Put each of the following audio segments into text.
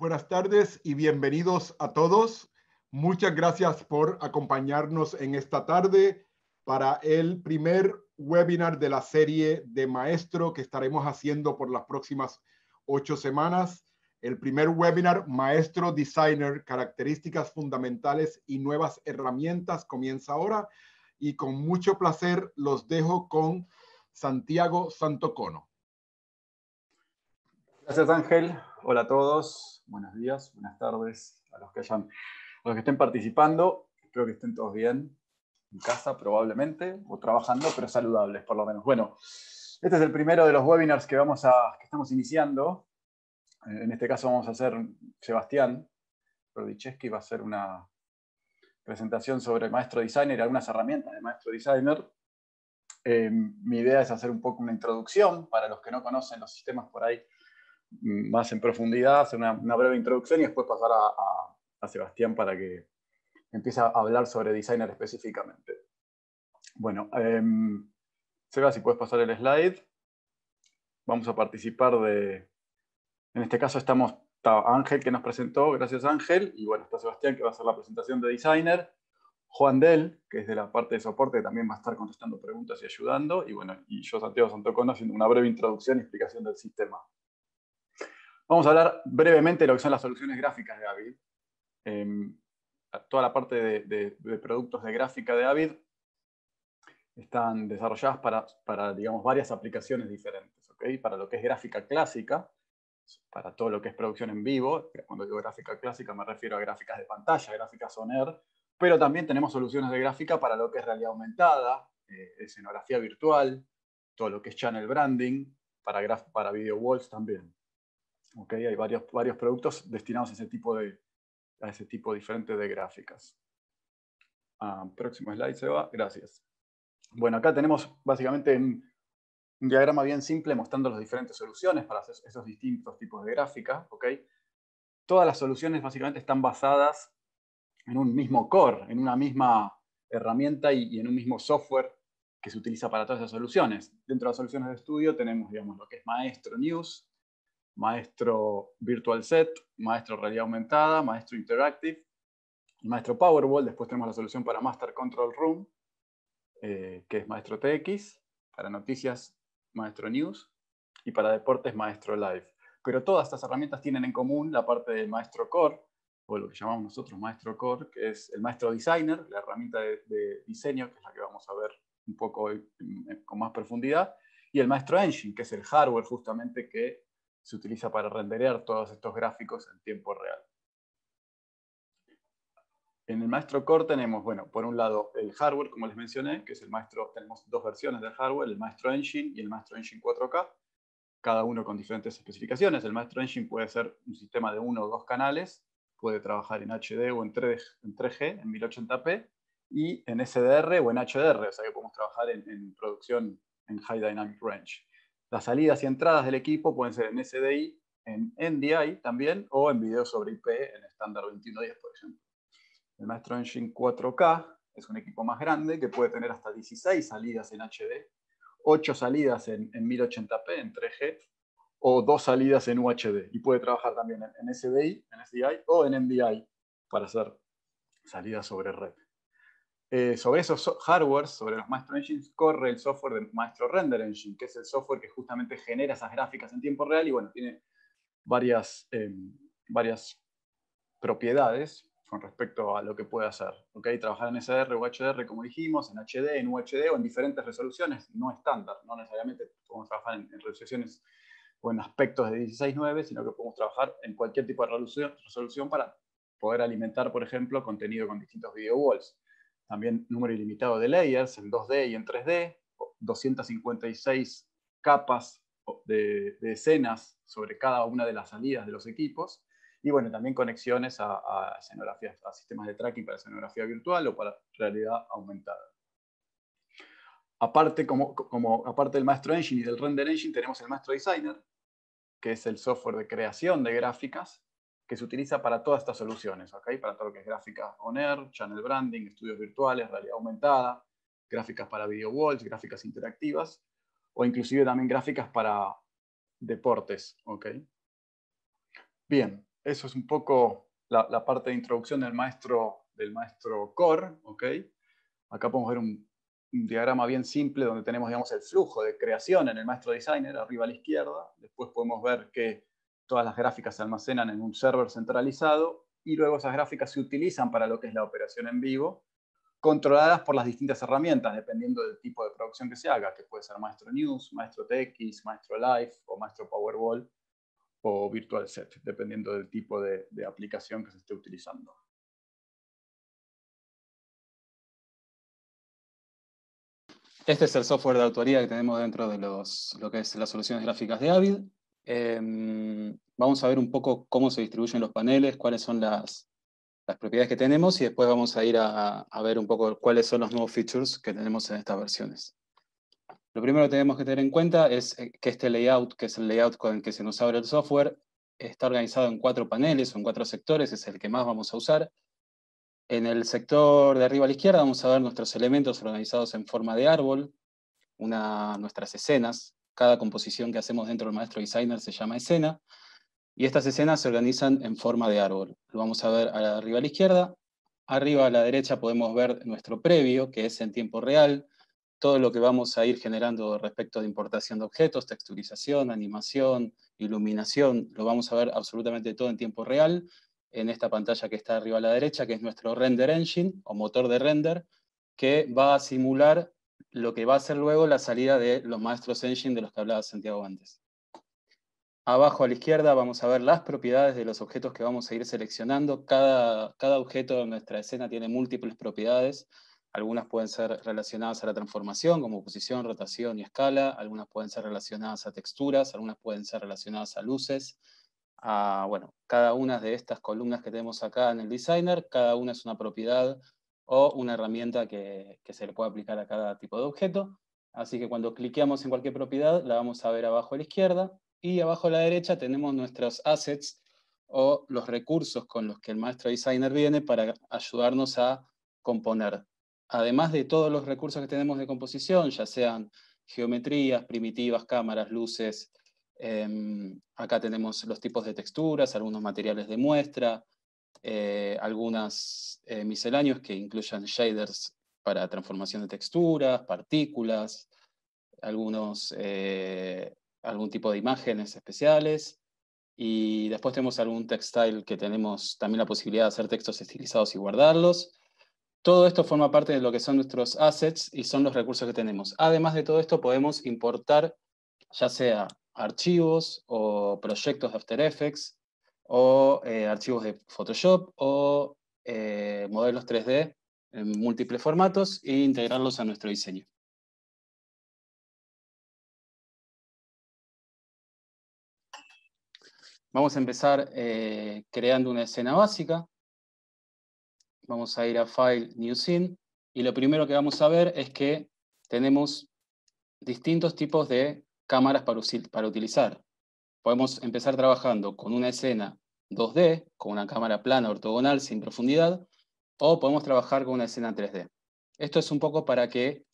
Buenas tardes y bienvenidos a todos. Muchas gracias por acompañarnos en esta tarde para el primer webinar de la serie de maestro que estaremos haciendo por las próximas ocho semanas. El primer webinar Maestro Designer, características fundamentales y nuevas herramientas comienza ahora y con mucho placer los dejo con Santiago Santocono. Gracias Ángel, Hola a todos, buenos días, buenas tardes a los que hayan, los que estén participando. Espero que estén todos bien en casa probablemente o trabajando, pero saludables por lo menos. Bueno, este es el primero de los webinars que vamos a que estamos iniciando. Eh, en este caso vamos a hacer Sebastián que va a hacer una presentación sobre maestro designer y algunas herramientas de maestro designer. Eh, mi idea es hacer un poco una introducción para los que no conocen los sistemas por ahí más en profundidad, hacer una, breve introducción y después pasar a, Sebastián para que empiece a hablar sobre designer específicamente. Bueno, eh, Seba, si puedes pasar el slide. Vamos a participar de... En este caso estamos Ángel que nos presentó, gracias Ángel, y bueno, está Sebastián que va a hacer la presentación de designer, Juan Del, que es de la parte de soporte, que también va a estar contestando preguntas y ayudando, y bueno, y yo Santiago Santocono, haciendo una breve introducción y explicación del sistema. Vamos a hablar brevemente de lo que son las soluciones gráficas de Avid. Em, toda la parte de, productos de gráfica de Avid están desarrolladas para, digamos, varias aplicaciones diferentes. Para lo que es gráfica clásica, para todo lo que es producción en vivo, cuando digo gráfica clásica me refiero a gráficas de pantalla, gráficas on-air, pero también tenemos soluciones de gráfica para lo que es realidad aumentada, eh, escenografía virtual, todo lo que es channel branding, para, para video walls también. Okay, hay varios, varios productos destinados a ese tipo de, a ese tipo diferente de gráficas. Ah, próximo slide, Seba. Gracias. Bueno, acá tenemos básicamente un, diagrama bien simple mostrando las diferentes soluciones para esos distintos tipos de gráficas. Todas las soluciones básicamente están basadas en un mismo core, en una misma herramienta y, en un mismo software que se utiliza para todas esas soluciones. Dentro de las soluciones de estudio tenemos digamos, lo que es Maestro News, maestro Virtual Set, maestro Realidad Aumentada, maestro Interactive, maestro Powerwall, después tenemos la solución para Master Control Room, eh, que es maestro TX, para noticias maestro News y para deportes maestro Live. Pero todas estas herramientas tienen en común la parte del maestro Core, o lo que llamamos nosotros maestro core, que es el maestro designer, la herramienta de, de, diseño, que es la que vamos a ver un poco hoy con más profundidad, y el maestro engine, que es el hardware justamente que se utiliza para renderear todos estos gráficos en tiempo real. En el maestro core tenemos, bueno, por un lado el hardware, como les mencioné, que es el maestro, tenemos dos versiones del hardware, el maestro engine y el maestro engine 4K, cada uno con diferentes especificaciones. El maestro engine puede ser un sistema de uno o dos canales, puede trabajar en HD o en 3, en 3G, en 1080p, y en SDR o en HDR, o sea que podemos trabajar en, en producción en High Dynamic Range. Las salidas y entradas del equipo pueden ser en SDI, en NDI también, o en video sobre IP en estándar 2110, por ejemplo. El Maestro Engine 4K es un equipo más grande que puede tener hasta 16 salidas en HD, 8 salidas en, 1080p, en 3G, o 2 salidas en UHD. Y puede trabajar también en, en SDI, en SDI o en NDI para hacer salidas sobre red. Eh, sobre esos hardwares, sobre los Maestro Engines, corre el software del Maestro Render Engine, que es el software que justamente genera esas gráficas en tiempo real y bueno, tiene varias, em, varias propiedades con respecto a lo que puede hacer. ¿okay? Trabajar en SDR o HDR, como dijimos, en HD, en UHD o en diferentes resoluciones, no estándar, no necesariamente podemos trabajar en, resoluciones o en aspectos de 16.9, sino que podemos trabajar en cualquier tipo de resolución, resolución para poder alimentar, por ejemplo, contenido con distintos video walls también número ilimitado de layers en 2D y en 3D, 256 capas de, escenas sobre cada una de las salidas de los equipos, y bueno, también conexiones a, a sistemas de tracking para escenografía virtual o para realidad aumentada. Aparte, como, aparte del Maestro Engine y del Render Engine, tenemos el Maestro Designer, que es el software de creación de gráficas, que se utiliza para todas estas soluciones, ¿okay? para todo lo que es gráficas on-air, channel branding, estudios virtuales, realidad aumentada, gráficas para video walls, gráficas interactivas, o inclusive también gráficas para deportes. ¿okay? Bien, eso es un poco la, parte de introducción del maestro, del maestro Core. ¿okay? Acá podemos ver un, un diagrama bien simple donde tenemos digamos, el flujo de creación en el maestro designer, arriba a la izquierda. Después podemos ver que todas las gráficas se almacenan en un server centralizado y luego esas gráficas se utilizan para lo que es la operación en vivo, controladas por las distintas herramientas, dependiendo del tipo de producción que se haga, que puede ser Maestro News, Maestro TX, Maestro Live o Maestro Powerball o Virtual Set, dependiendo del tipo de, aplicación que se esté utilizando. Este es el software de autoría que tenemos dentro de los, lo que es las soluciones gráficas de Avid. Em, vamos a ver un poco cómo se distribuyen los paneles, cuáles son las, propiedades que tenemos y después vamos a ir a, ver un poco cuáles son los nuevos features que tenemos en estas versiones. Lo primero que tenemos que tener en cuenta es eh, que este layout, que es el layout con el que se nos abre el software, está organizado en cuatro paneles o en cuatro sectores, es el que más vamos a usar. En el sector de arriba a la izquierda vamos a ver nuestros elementos organizados en forma de árbol, nuestras escenas, cada composición que hacemos dentro del maestro designer se llama escena, y estas escenas se organizan en forma de árbol. Lo vamos a ver arriba a la izquierda. Arriba a la derecha podemos ver nuestro previo, que es en tiempo real, todo lo que vamos a ir generando respecto de importación de objetos, texturización, animación, iluminación, lo vamos a ver absolutamente todo en tiempo real, en esta pantalla que está arriba a la derecha, que es nuestro render engine o motor de render, que va a simular lo que va a ser luego la salida de los maestros engine de los que hablaba Santiago antes. Abajo a la izquierda vamos a ver las propiedades de los objetos que vamos a ir seleccionando. Cada, objeto de nuestra escena tiene múltiples propiedades. Algunas pueden ser relacionadas a la transformación, como posición, rotación y escala. Algunas pueden ser relacionadas a texturas, algunas pueden ser relacionadas a luces. Ah, bueno, cada una de estas columnas que tenemos acá en el designer, cada una es una propiedad o una herramienta que, se le puede aplicar a cada tipo de objeto. Así que cuando cliqueamos en cualquier propiedad, la vamos a ver abajo a la izquierda, y abajo a la derecha tenemos nuestros assets, o los recursos con los que el maestro designer viene para ayudarnos a componer. Además de todos los recursos que tenemos de composición, ya sean geometrías, primitivas, cámaras, luces, em, acá tenemos los tipos de texturas, algunos materiales de muestra, eh, algunos eh, misceláneos que incluyan shaders para transformación de texturas, partículas, algunos, eh, algún tipo de imágenes especiales. Y después tenemos algún textile que tenemos también la posibilidad de hacer textos estilizados y guardarlos. Todo esto forma parte de lo que son nuestros assets y son los recursos que tenemos. Además de todo esto, podemos importar ya sea archivos o proyectos de After Effects o eh, archivos de Photoshop o eh, modelos 3D en múltiples formatos e integrarlos a nuestro diseño. Vamos a empezar eh, creando una escena básica. Vamos a ir a File, New Scene, y lo primero que vamos a ver es que tenemos distintos tipos de cámaras para utilizar podemos empezar trabajando con una escena 2D, con una cámara plana, ortogonal, sin profundidad, o podemos trabajar con una escena 3D. Esto es un poco para que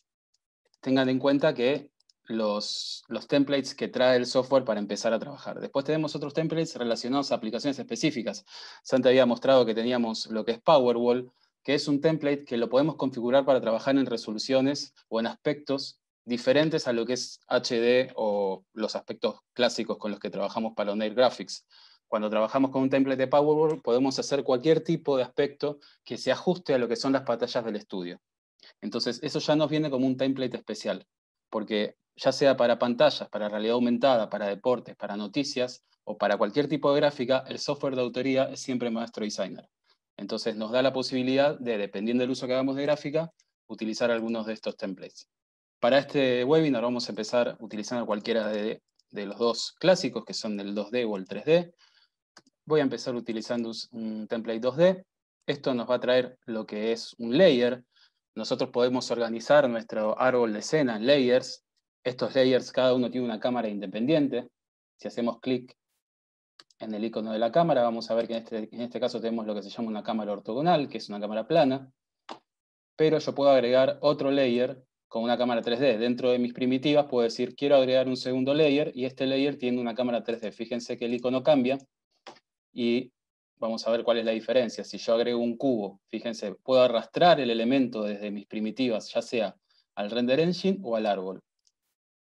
tengan en cuenta que los, los, templates que trae el software para empezar a trabajar. Después tenemos otros templates relacionados a aplicaciones específicas. Santa había mostrado que teníamos lo que es Powerwall, que es un template que lo podemos configurar para trabajar en resoluciones o en aspectos diferentes a lo que es HD o los aspectos clásicos con los que trabajamos para OnAir Graphics. Cuando trabajamos con un template de PowerPoint podemos hacer cualquier tipo de aspecto que se ajuste a lo que son las pantallas del estudio. Entonces, eso ya nos viene como un template especial, porque ya sea para pantallas, para realidad aumentada, para deportes, para noticias o para cualquier tipo de gráfica, el software de autoría es siempre Maestro Designer. Entonces, nos da la posibilidad de, dependiendo del uso que hagamos de gráfica, utilizar algunos de estos templates. Para este webinar vamos a empezar utilizando cualquiera de, los dos clásicos, que son el 2D o el 3D. Voy a empezar utilizando un template 2D. Esto nos va a traer lo que es un layer. Nosotros podemos organizar nuestro árbol de escena en layers. Estos layers, cada uno tiene una cámara independiente. Si hacemos clic en el icono de la cámara, vamos a ver que este, en este caso tenemos lo que se llama una cámara ortogonal, que es una cámara plana. Pero yo puedo agregar otro layer con una cámara 3D. Dentro de mis primitivas puedo decir, quiero agregar un segundo layer y este layer tiene una cámara 3D. Fíjense que el icono cambia y vamos a ver cuál es la diferencia. Si yo agrego un cubo, fíjense, puedo arrastrar el elemento desde mis primitivas, ya sea al render engine o al árbol.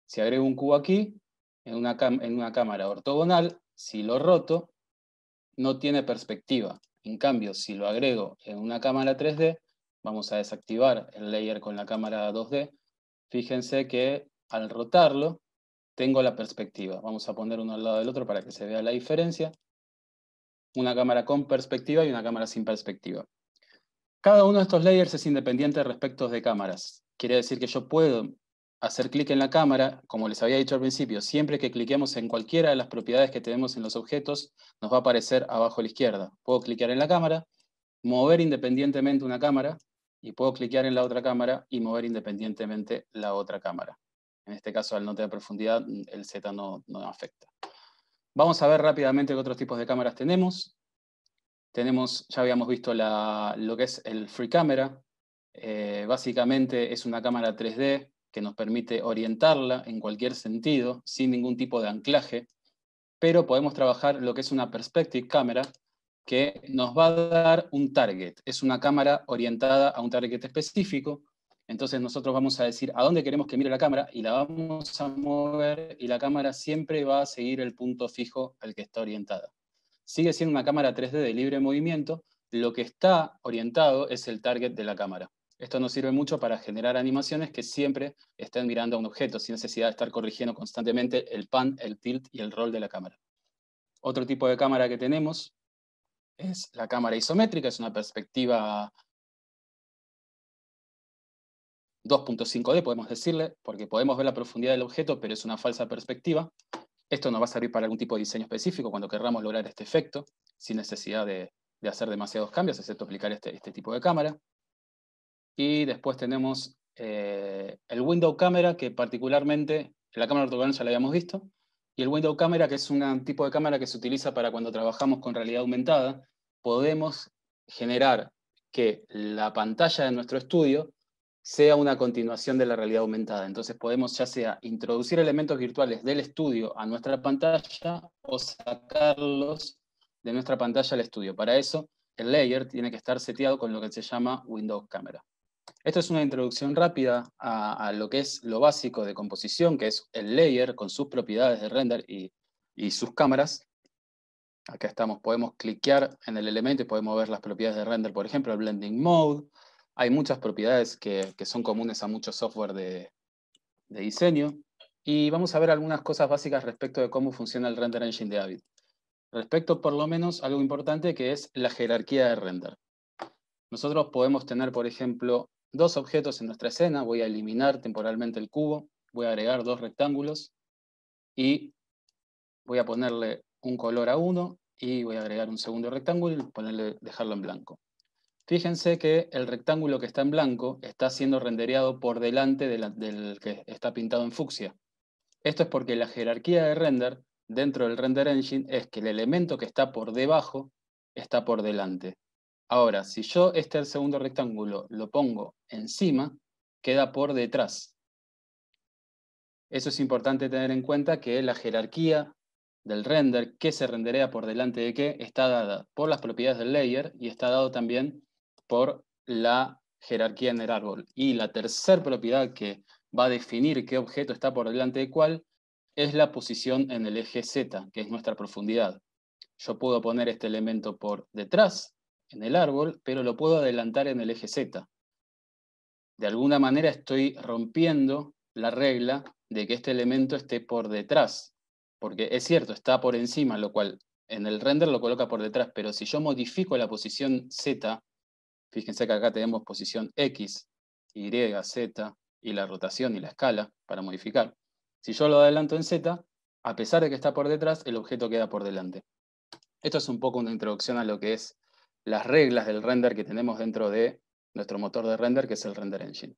Si agrego un cubo aquí, en una, en una cámara ortogonal, si lo roto, no tiene perspectiva. En cambio, si lo agrego en una cámara 3D, vamos a desactivar el layer con la cámara 2D, fíjense que al rotarlo tengo la perspectiva. Vamos a poner uno al lado del otro para que se vea la diferencia. Una cámara con perspectiva y una cámara sin perspectiva. Cada uno de estos layers es independiente respecto de cámaras. Quiere decir que yo puedo hacer clic en la cámara, como les había dicho al principio, siempre que cliquemos en cualquiera de las propiedades que tenemos en los objetos, nos va a aparecer abajo a la izquierda. Puedo clicar en la cámara, mover independientemente una cámara, y puedo cliquear en la otra cámara y mover independientemente la otra cámara. En este caso, al no tener profundidad, el Z no, no afecta. Vamos a ver rápidamente qué otros tipos de cámaras tenemos. Tenemos, ya habíamos visto lo que es el Free Camera. Eh, básicamente es una cámara 3D que nos permite orientarla en cualquier sentido, sin ningún tipo de anclaje, pero podemos trabajar lo que es una Perspective Camera, que nos va a dar un target. Es una cámara orientada a un target específico. Entonces nosotros vamos a decir a dónde queremos que mire la cámara y la vamos a mover y la cámara siempre va a seguir el punto fijo al que está orientada. Sigue siendo una cámara 3D de libre movimiento. Lo que está orientado es el target de la cámara. Esto nos sirve mucho para generar animaciones que siempre estén mirando a un objeto sin necesidad de estar corrigiendo constantemente el pan, el tilt y el roll de la cámara. Otro tipo de cámara que tenemos es la cámara isométrica, es una perspectiva 2.5D, podemos decirle, porque podemos ver la profundidad del objeto, pero es una falsa perspectiva. Esto nos va a servir para algún tipo de diseño específico cuando querramos lograr este efecto, sin necesidad de, hacer demasiados cambios, excepto aplicar este, este, tipo de cámara. Y después tenemos eh, el window camera, que particularmente, la cámara ortogonal ya la habíamos visto, y el window camera, que es un tipo de cámara que se utiliza para cuando trabajamos con realidad aumentada, podemos generar que la pantalla de nuestro estudio sea una continuación de la realidad aumentada. Entonces podemos ya sea introducir elementos virtuales del estudio a nuestra pantalla o sacarlos de nuestra pantalla al estudio. Para eso, el layer tiene que estar seteado con lo que se llama Windows Camera. Esta es una introducción rápida a, lo que es lo básico de composición, que es el layer con sus propiedades de render y, sus cámaras. Acá estamos, podemos cliquear en el elemento y podemos ver las propiedades de render, por ejemplo, el blending mode. Hay muchas propiedades que, son comunes a muchos software de, diseño. Y vamos a ver algunas cosas básicas respecto de cómo funciona el render engine de Avid. Respecto, por lo menos, algo importante que es la jerarquía de render. Nosotros podemos tener, por ejemplo, dos objetos en nuestra escena, voy a eliminar temporalmente el cubo, voy a agregar dos rectángulos y voy a ponerle un color a uno y voy a agregar un segundo rectángulo y dejarlo en blanco. Fíjense que el rectángulo que está en blanco está siendo rendereado por delante del que está pintado en fucsia. Esto es porque la jerarquía de render dentro del render engine es que el elemento que está por debajo está por delante. Ahora, si yo este segundo rectángulo lo pongo encima, queda por detrás. Eso es importante tener en cuenta que la jerarquía del render, qué se renderea por delante de qué, está dada por las propiedades del layer y está dado también por la jerarquía en el árbol. Y la tercera propiedad que va a definir qué objeto está por delante de cuál es la posición en el eje Z, que es nuestra profundidad. Yo puedo poner este elemento por detrás en el árbol, pero lo puedo adelantar en el eje Z. De alguna manera estoy rompiendo la regla de que este elemento esté por detrás, porque es cierto, está por encima, lo cual en el render lo coloca por detrás, pero si yo modifico la posición Z, fíjense que acá tenemos posición X, Y, Z, y la rotación y la escala para modificar. Si yo lo adelanto en Z, a pesar de que está por detrás, el objeto queda por delante. Esto es un poco una introducción a lo que es las reglas del render que tenemos dentro de nuestro motor de render, que es el Render Engine.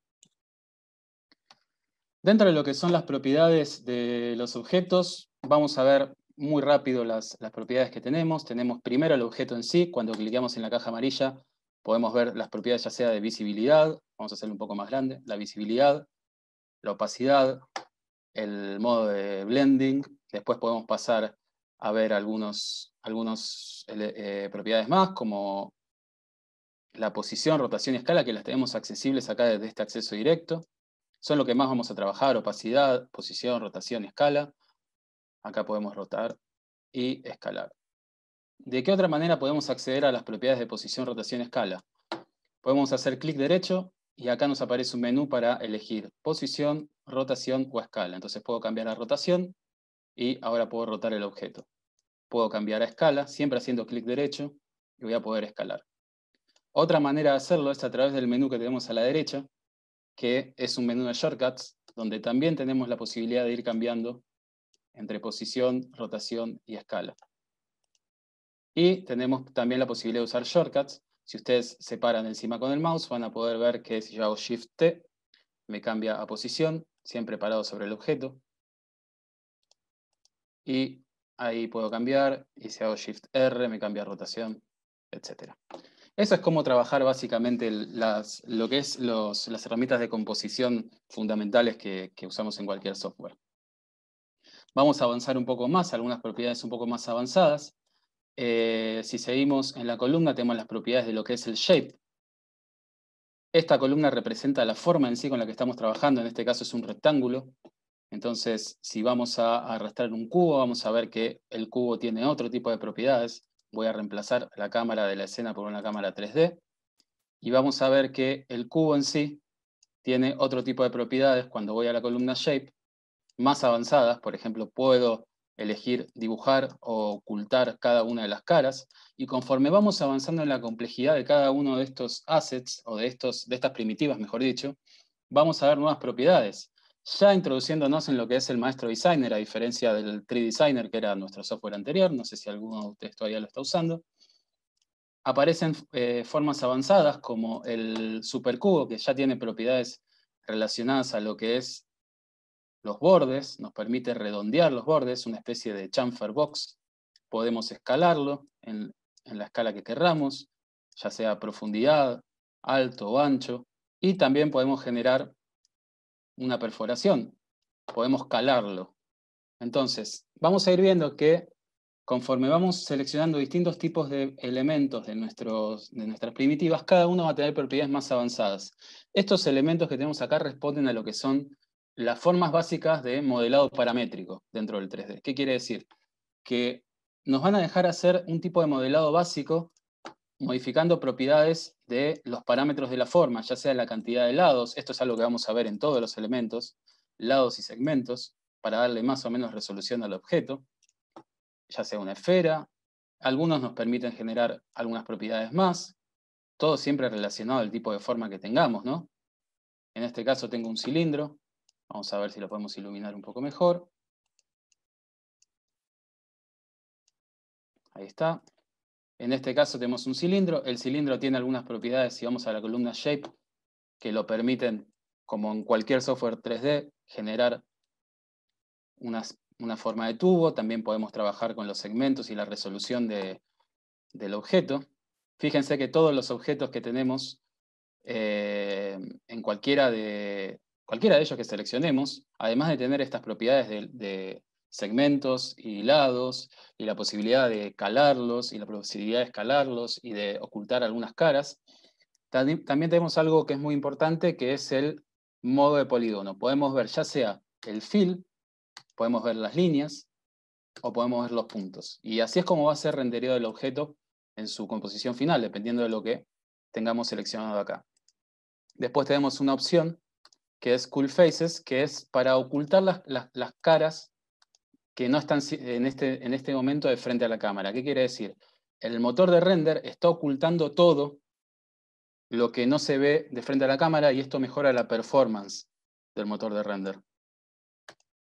Dentro de lo que son las propiedades de los objetos, vamos a ver muy rápido las, propiedades que tenemos. Tenemos primero el objeto en sí, cuando cliqueamos en la caja amarilla, podemos ver las propiedades ya sea de visibilidad, vamos a hacerlo un poco más grande, la visibilidad, la opacidad, el modo de blending, después podemos pasar a ver algunos algunas eh, eh, propiedades más, como la posición, rotación y escala, que las tenemos accesibles acá desde este acceso directo. Son lo que más vamos a trabajar, opacidad, posición, rotación, escala. Acá podemos rotar y escalar. ¿De qué otra manera podemos acceder a las propiedades de posición, rotación, escala? Podemos hacer clic derecho y acá nos aparece un menú para elegir posición, rotación o escala. Entonces puedo cambiar la rotación y ahora puedo rotar el objeto puedo cambiar a escala, siempre haciendo clic derecho, y voy a poder escalar. Otra manera de hacerlo es a través del menú que tenemos a la derecha, que es un menú de shortcuts, donde también tenemos la posibilidad de ir cambiando entre posición, rotación y escala. Y tenemos también la posibilidad de usar shortcuts. Si ustedes se paran encima con el mouse, van a poder ver que si yo hago Shift-T, me cambia a posición, siempre parado sobre el objeto. Y ahí puedo cambiar, y si hago Shift R me cambia rotación, etc. Eso es cómo trabajar básicamente las, lo que es las herramientas de composición fundamentales que, usamos en cualquier software. Vamos a avanzar un poco más, algunas propiedades un poco más avanzadas. Eh, si seguimos en la columna, tenemos las propiedades de lo que es el shape. Esta columna representa la forma en sí con la que estamos trabajando, en este caso es un rectángulo. Entonces, si vamos a arrastrar un cubo, vamos a ver que el cubo tiene otro tipo de propiedades. Voy a reemplazar la cámara de la escena por una cámara 3D. Y vamos a ver que el cubo en sí tiene otro tipo de propiedades cuando voy a la columna Shape, más avanzadas. Por ejemplo, puedo elegir dibujar o ocultar cada una de las caras. Y conforme vamos avanzando en la complejidad de cada uno de estos assets, o de, de estas primitivas, mejor dicho, vamos a ver nuevas propiedades. Ya introduciéndonos en lo que es el maestro designer, a diferencia del 3 Designer, que era nuestro software anterior, no sé si alguno de ustedes todavía lo está usando, aparecen eh, formas avanzadas como el supercubo, que ya tiene propiedades relacionadas a lo que es los bordes, nos permite redondear los bordes, una especie de chamfer box, podemos escalarlo en, en la escala que querramos, ya sea profundidad, alto o ancho, y también podemos generar una perforación, podemos calarlo. Entonces, vamos a ir viendo que conforme vamos seleccionando distintos tipos de elementos de, nuestros, de nuestras primitivas, cada uno va a tener propiedades más avanzadas. Estos elementos que tenemos acá responden a lo que son las formas básicas de modelado paramétrico dentro del 3D. ¿Qué quiere decir? Que nos van a dejar hacer un tipo de modelado básico modificando propiedades de los parámetros de la forma, ya sea la cantidad de lados, esto es algo que vamos a ver en todos los elementos, lados y segmentos, para darle más o menos resolución al objeto, ya sea una esfera, algunos nos permiten generar algunas propiedades más, todo siempre relacionado al tipo de forma que tengamos, ¿no? En este caso tengo un cilindro, vamos a ver si lo podemos iluminar un poco mejor. Ahí está, en este caso tenemos un cilindro. El cilindro tiene algunas propiedades, si vamos a la columna shape, que lo permiten, como en cualquier software 3D, generar una forma de tubo. También podemos trabajar con los segmentos y la resolución del objeto. Fíjense que todos los objetos que tenemos eh, en cualquiera de, cualquiera de ellos que seleccionemos, además de tener estas propiedades de, segmentos y lados y la posibilidad de calarlos y la posibilidad de escalarlos y de ocultar algunas caras. También tenemos algo que es muy importante que es el modo de polígono. Podemos ver ya sea el fill, podemos ver las líneas o podemos ver los puntos. Y así es como va a ser renderido el objeto en su composición final, dependiendo de lo que tengamos seleccionado acá. Después tenemos una opción que es Cool Faces, que es para ocultar las caras que no están en este, en este momento de frente a la cámara. ¿Qué quiere decir? El motor de render está ocultando todo lo que no se ve de frente a la cámara y esto mejora la performance del motor de render.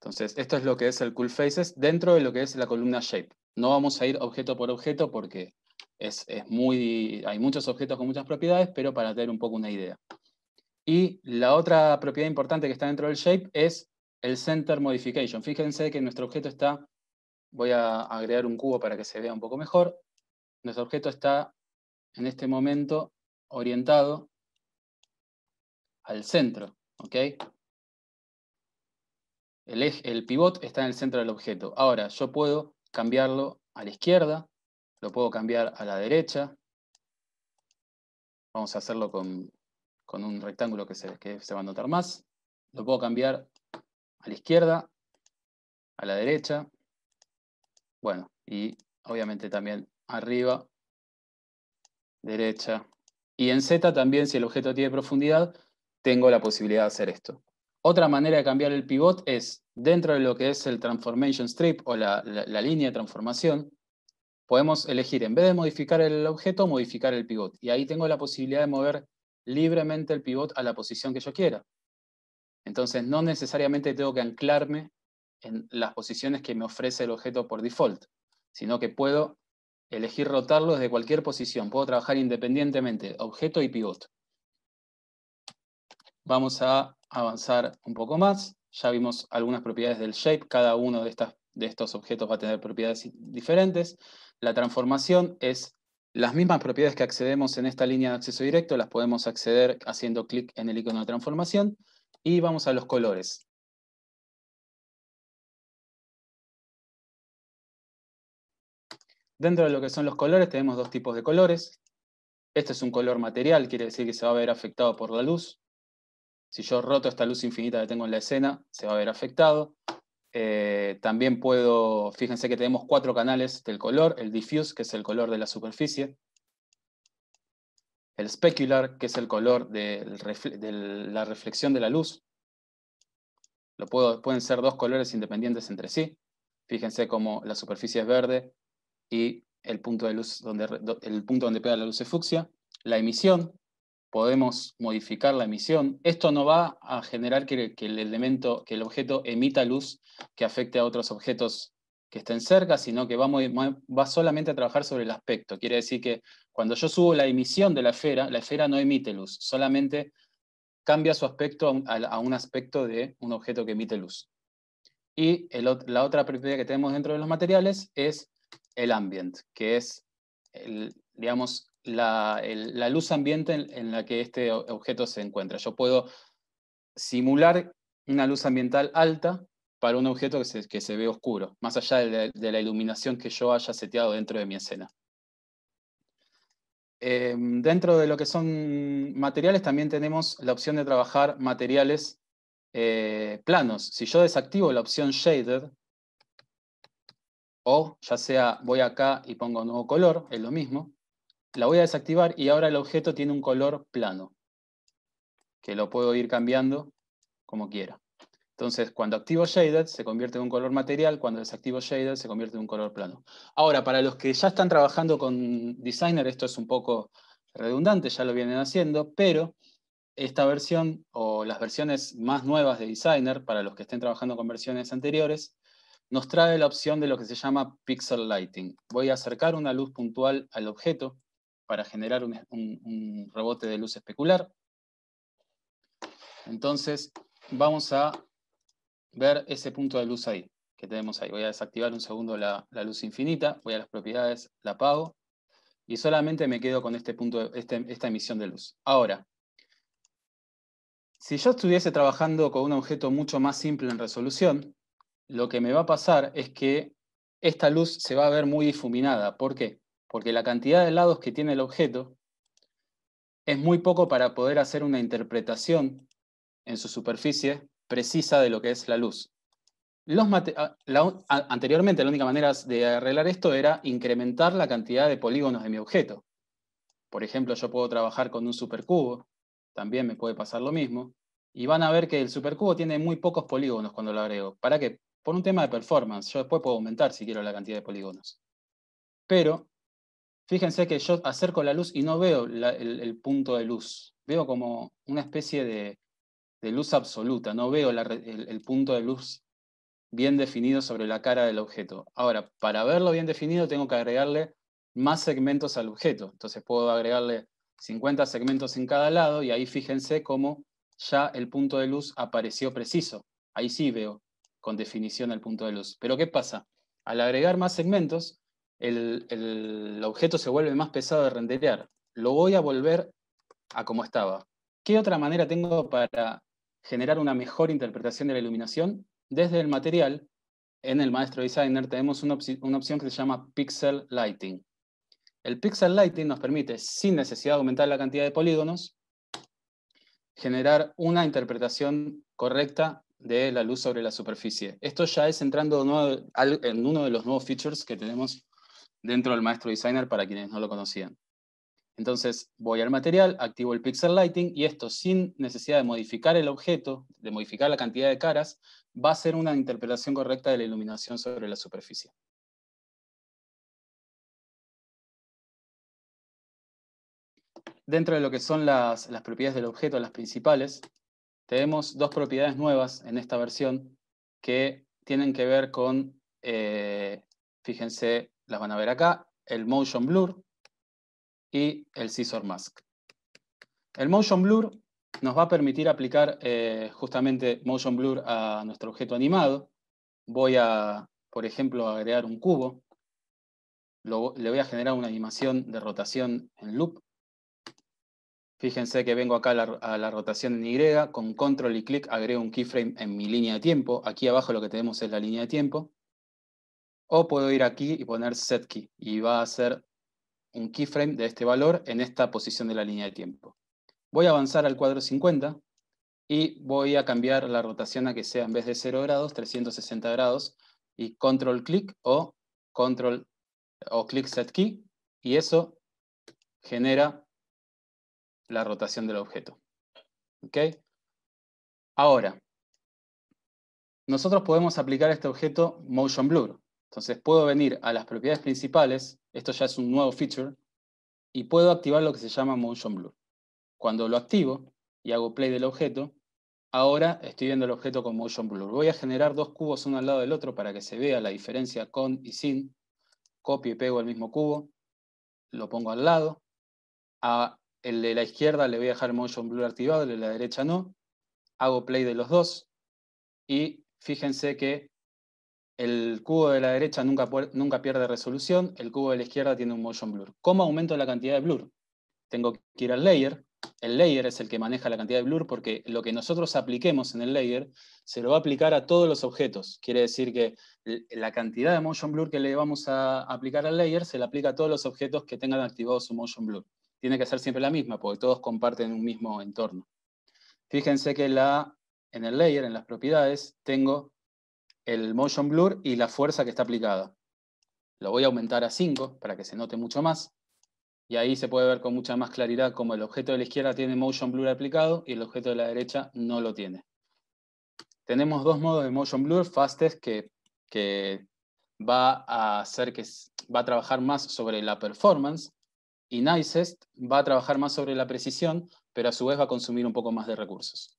Entonces, esto es lo que es el Cool Faces dentro de lo que es la columna Shape. No vamos a ir objeto por objeto porque es, muy, hay muchos objetos con muchas propiedades, pero para tener un poco una idea. Y la otra propiedad importante que está dentro del Shape es el center modification. Fíjense que nuestro objeto está, voy a agregar un cubo para que se vea un poco mejor. Nuestro objeto está en este momento orientado al centro. El, pivot está en el centro del objeto. Ahora, yo puedo cambiarlo a la izquierda, lo puedo cambiar a la derecha. Vamos a hacerlo con, un rectángulo que se, que se va a notar más. Lo puedo cambiar a la izquierda, a la derecha, bueno, y obviamente también arriba, derecha. Y en Z también, si el objeto tiene profundidad, tengo la posibilidad de hacer esto. Otra manera de cambiar el pivot es, dentro de lo que es el transformation strip o la, la línea de transformación, podemos elegir, en vez de modificar el objeto, modificar el pivot. Y ahí tengo la posibilidad de mover libremente el pivot a la posición que yo quiera. Entonces, no necesariamente tengo que anclarme en las posiciones que me ofrece el objeto por default, sino que puedo elegir rotarlo desde cualquier posición. Puedo trabajar independientemente, objeto y pivot. Vamos a avanzar un poco más. Ya vimos algunas propiedades del shape. Cada uno de, de estos objetos va a tener propiedades diferentes. La transformación es las mismas propiedades que accedemos en esta línea de acceso directo, las podemos acceder haciendo clic en el icono de transformación. Y vamos a los colores. Dentro de lo que son los colores tenemos dos tipos de colores. Este es un color material, quiere decir que se va a ver afectado por la luz. Si yo roto esta luz infinita que tengo en la escena, se va a ver afectado. Eh, también puedo, fíjense que tenemos cuatro canales del color, el diffuse, que es el color de la superficie, el specular, que es el color de, la reflexión de la luz. Lo pueden ser dos colores independientes entre sí. Fíjense como la superficie es verde y el punto, de luz donde, el punto donde pega la luz es fucsia. La emisión, podemos modificar la emisión. Esto no va a generar que, que el elemento, que el objeto emita luz que afecte a otros objetos que estén cerca, sino que va, va solamente a trabajar sobre el aspecto. Quiere decir que cuando yo subo la emisión de la esfera, la esfera no emite luz, solamente cambia su aspecto a un, aspecto de un objeto que emite luz. Y la otra propiedad que tenemos dentro de los materiales es el ambient, que es digamos, la, luz ambiente en la que este objeto se encuentra. Yo puedo simular una luz ambiental alta para un objeto que se, ve oscuro, más allá de la, iluminación que yo haya seteado dentro de mi escena. Em, dentro de lo que son materiales, también tenemos la opción de trabajar materiales eh, planos. Si yo desactivo la opción Shaded, o ya sea voy acá y pongo nuevo color, es lo mismo, la voy a desactivar y ahora el objeto tiene un color plano, que lo puedo ir cambiando como quiera. Entonces, cuando activo Shaded se convierte en un color material, cuando desactivo Shaded se convierte en un color plano. Ahora, para los que ya están trabajando con Designer, esto es un poco redundante, ya lo vienen haciendo, pero esta versión o las versiones más nuevas de Designer, para los que estén trabajando con versiones anteriores, nos trae la opción de lo que se llama Pixel Lighting. Voy a acercar una luz puntual al objeto para generar un, un rebote de luz especular. Entonces, vamos a ver ese punto de luz ahí, que tenemos ahí. Voy a desactivar un segundo la, luz infinita, voy a las propiedades, la apago, y solamente me quedo con este punto, este, esta emisión de luz. Ahora, si yo estuviese trabajando con un objeto mucho más simple en resolución, lo que me va a pasar es que esta luz se va a ver muy difuminada. ¿Por qué? Porque la cantidad de lados que tiene el objeto es muy poco para poder hacer una interpretación en su superficie precisa de lo que es la luz. Ah, anteriormente, la única manera de arreglar esto era incrementar la cantidad de polígonos de mi objeto. Por ejemplo, yo puedo trabajar con un supercubo, también me puede pasar lo mismo, y van a ver que el supercubo tiene muy pocos polígonos cuando lo agrego. ¿Para qué? Por un tema de performance. Yo después puedo aumentar si quiero la cantidad de polígonos. Pero fíjense que yo acerco la luz y no veo el punto de luz. Veo como una especie de, de luz absoluta, no veo el, punto de luz bien definido sobre la cara del objeto. Ahora, para verlo bien definido tengo que agregarle más segmentos al objeto, entonces puedo agregarle 50 segmentos en cada lado y ahí fíjense cómo ya el punto de luz apareció preciso. Ahí sí veo con definición el punto de luz. Pero ¿qué pasa? Al agregar más segmentos, el, el, objeto se vuelve más pesado de renderear. Lo voy a volver a como estaba. ¿Qué otra manera tengo para generar una mejor interpretación de la iluminación desde el material. En el Maestro Designer tenemos una, opción que se llama Pixel Lighting. El Pixel Lighting nos permite, sin necesidad de aumentar la cantidad de polígonos, generar una interpretación correcta de la luz sobre la superficie. Esto ya es entrando en uno de los nuevos features que tenemos dentro del Maestro Designer para quienes no lo conocían. Entonces voy al material, activo el pixel lighting y esto sin necesidad de modificar el objeto, de modificar la cantidad de caras, va a ser una interpretación correcta de la iluminación sobre la superficie. Dentro de lo que son las, propiedades del objeto, las principales, tenemos dos propiedades nuevas en esta versión que tienen que ver con, eh, fíjense, las van a ver acá, el motion blur, y el scissor mask. El motion blur nos va a permitir aplicar eh, justamente motion blur a nuestro objeto animado. Voy a, por ejemplo, agregar un cubo. le voy a generar una animación de rotación en loop. Fíjense que vengo acá a la, rotación en Y, con control y clic agrego un keyframe en mi línea de tiempo. Aquí abajo lo que tenemos es la línea de tiempo. O puedo ir aquí y poner set key y va a ser un keyframe de este valor en esta posición de la línea de tiempo. Voy a avanzar al cuadro 50 y voy a cambiar la rotación a que sea en vez de 0 grados, 360 grados, y control clic o control o click set key, y eso genera la rotación del objeto. Ahora, nosotros podemos aplicar este objeto motion blur. Entonces puedo venir a las propiedades principales, esto ya es un nuevo feature, y puedo activar lo que se llama Motion Blur. Cuando lo activo y hago play del objeto, ahora estoy viendo el objeto con Motion Blur. Voy a generar dos cubos uno al lado del otro para que se vea la diferencia con y sin. Copio y pego el mismo cubo, lo pongo al lado. A el de la izquierda le voy a dejar Motion Blur activado, el de la derecha no. Hago play de los dos y fíjense que el cubo de la derecha nunca, nunca pierde resolución, el cubo de la izquierda tiene un motion blur. ¿Cómo aumento la cantidad de blur? Tengo que ir al layer, el layer es el que maneja la cantidad de blur porque lo que nosotros apliquemos en el layer se lo va a aplicar a todos los objetos. Quiere decir que la cantidad de motion blur que le vamos a aplicar al layer se le aplica a todos los objetos que tengan activado su motion blur. Tiene que ser siempre la misma porque todos comparten un mismo entorno. Fíjense que la, en el layer, en las propiedades, tengo el motion blur y la fuerza que está aplicada. Lo voy a aumentar a 5 para que se note mucho más. Y ahí se puede ver con mucha más claridad cómo el objeto de la izquierda tiene motion blur aplicado y el objeto de la derecha no lo tiene. Tenemos dos modos de motion blur, fastest, que, que va a hacer que va a trabajar más sobre la performance y nicest va a trabajar más sobre la precisión, pero a su vez va a consumir un poco más de recursos.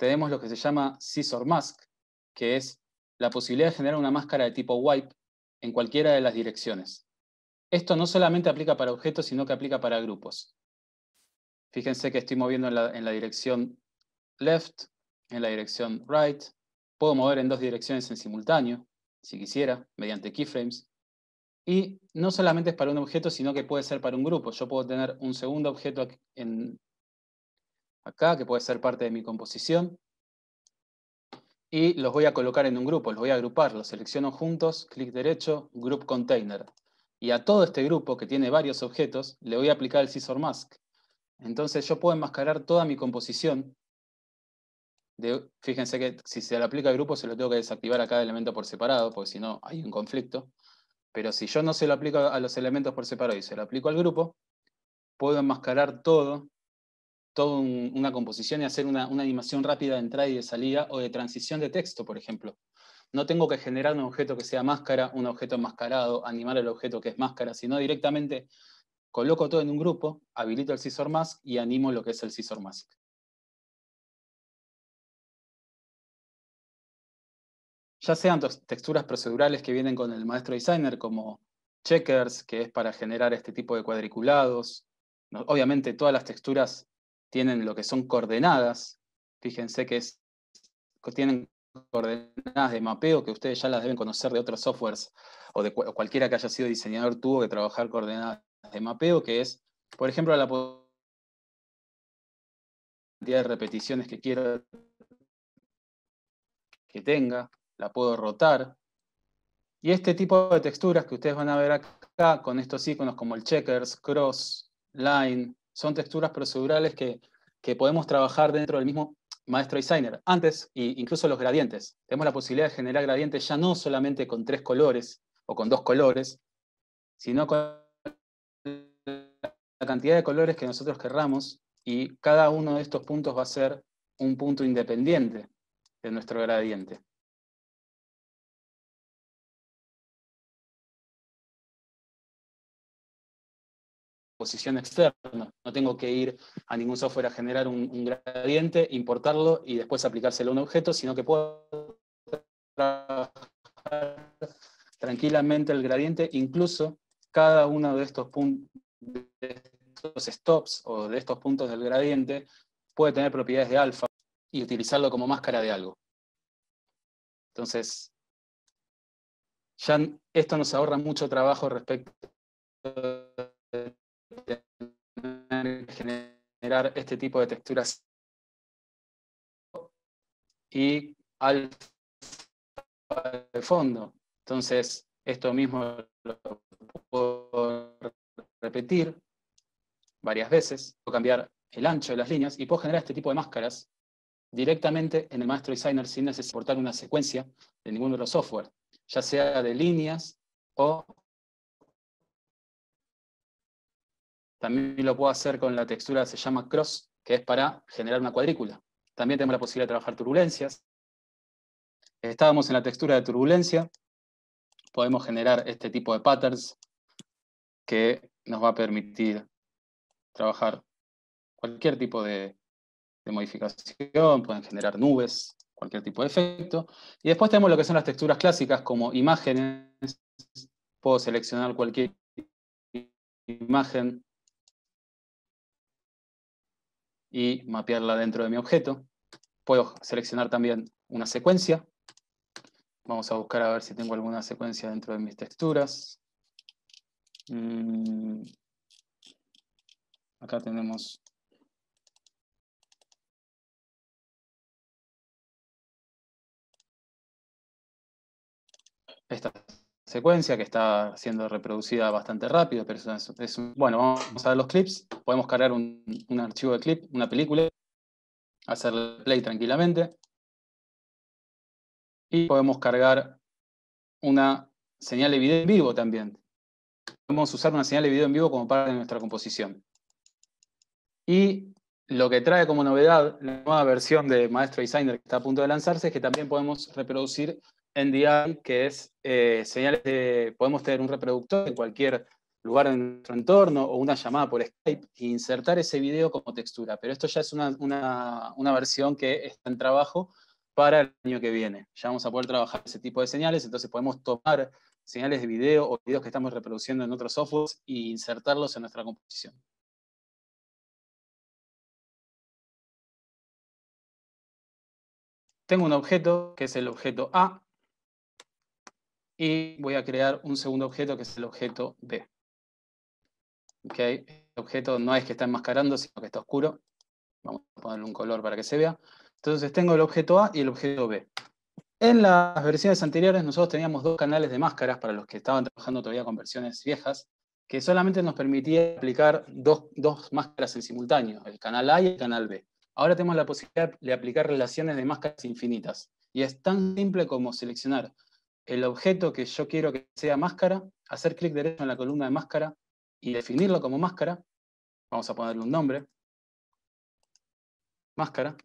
tenemos lo que se llama Scissor Mask, que es la posibilidad de generar una máscara de tipo wipe en cualquiera de las direcciones. Esto no solamente aplica para objetos, sino que aplica para grupos. Fíjense que estoy moviendo en la, en la dirección left, en la dirección right. Puedo mover en dos direcciones en simultáneo, si quisiera, mediante keyframes. Y no solamente es para un objeto, sino que puede ser para un grupo. Yo puedo tener un segundo objeto en, acá, que puede ser parte de mi composición. Y los voy a colocar en un grupo, los voy a agrupar, los selecciono juntos, clic derecho, Group Container. Y a todo este grupo, que tiene varios objetos, le voy a aplicar el Scissor Mask. Entonces yo puedo enmascarar toda mi composición. fíjense que si se le aplica al grupo, se lo tengo que desactivar a cada elemento por separado, porque si no hay un conflicto. Pero si yo no se lo aplico a los elementos por separado y se lo aplico al grupo, puedo enmascarar todo toda una composición y hacer una, animación rápida de entrada y de salida o de transición de texto, por ejemplo. No tengo que generar un objeto que sea máscara, un objeto enmascarado, animar el objeto que es máscara, sino directamente coloco todo en un grupo, habilito el Scissor Mask y animo lo que es el Scissor Mask. Ya sean texturas procedurales que vienen con el maestro designer, como checkers, que es para generar este tipo de cuadriculados. Obviamente todas las texturas tienen lo que son coordenadas, fíjense que tienen coordenadas de mapeo que ustedes ya las deben conocer de otros softwares o de cualquiera que haya sido diseñador tuvo que trabajar coordenadas de mapeo, que es, por ejemplo, la cantidad de repeticiones que quiera que tenga, la puedo rotar. Y este tipo de texturas que ustedes van a ver acá con estos iconos como el checkers, cross, line, son texturas procedurales que, que podemos trabajar dentro del mismo maestro designer. Antes, incluso los gradientes. Tenemos la posibilidad de generar gradientes ya no solamente con tres colores o con dos colores, sino con la cantidad de colores que nosotros querramos y cada uno de estos puntos va a ser un punto independiente de nuestro gradiente. Posición externa. No tengo que ir a ningún software a generar un, gradiente, importarlo y después aplicárselo a un objeto, sino que puedo trabajar tranquilamente el gradiente, incluso cada uno de estos, puntos stops o de estos puntos del gradiente puede tener propiedades de alfa y utilizarlo como máscara de algo. Entonces, ya esto nos ahorra mucho trabajo respecto generar este tipo de texturas y al fondo. Entonces, esto mismo lo puedo repetir varias veces, puedo cambiar el ancho de las líneas y puedo generar este tipo de máscaras directamente en el maestro designer sin necesitar una secuencia de ninguno de los software, ya sea de líneas o También lo puedo hacer con la textura que se llama cross, que es para generar una cuadrícula. También tenemos la posibilidad de trabajar turbulencias. Estábamos en la textura de turbulencia. Podemos generar este tipo de patterns que nos va a permitir trabajar cualquier tipo de, de modificación, pueden generar nubes, cualquier tipo de efecto. Y después tenemos lo que son las texturas clásicas como imágenes. Puedo seleccionar cualquier imagen y mapearla dentro de mi objeto. Puedo seleccionar también una secuencia. Vamos a buscar a ver si tengo alguna secuencia dentro de mis texturas. Mm. Acá tenemos esta secuencia que está siendo reproducida bastante rápido, pero es, es bueno, vamos a ver los clips, podemos cargar un, archivo de clip, una película, hacer play tranquilamente y podemos cargar una señal de video en vivo también. Podemos usar una señal de video en vivo como parte de nuestra composición. Y lo que trae como novedad la nueva versión de Maestro Designer que está a punto de lanzarse es que también podemos reproducir NDI, que es eh, señales de, podemos tener un reproductor en cualquier lugar de nuestro entorno o una llamada por Skype e insertar ese video como textura. Pero esto ya es una, una versión que está en trabajo para el año que viene. Ya vamos a poder trabajar ese tipo de señales, entonces podemos tomar señales de video o videos que estamos reproduciendo en otros softwares e insertarlos en nuestra composición. Tengo un objeto, que es el objeto A, y voy a crear un segundo objeto que es el objeto B. El objeto no es que está enmascarando, sino que está oscuro. Vamos a ponerle un color para que se vea. Entonces tengo el objeto A y el objeto B. En las versiones anteriores nosotros teníamos dos canales de máscaras para los que estaban trabajando todavía con versiones viejas, que solamente nos permitía aplicar dos máscaras en simultáneo, el canal A y el canal B. Ahora tenemos la posibilidad de aplicar relaciones de máscaras infinitas. Y es tan simple como seleccionar el objeto que yo quiero que sea máscara, hacer clic derecho en la columna de máscara y definirlo como máscara. Vamos a ponerle un nombre. Máscara.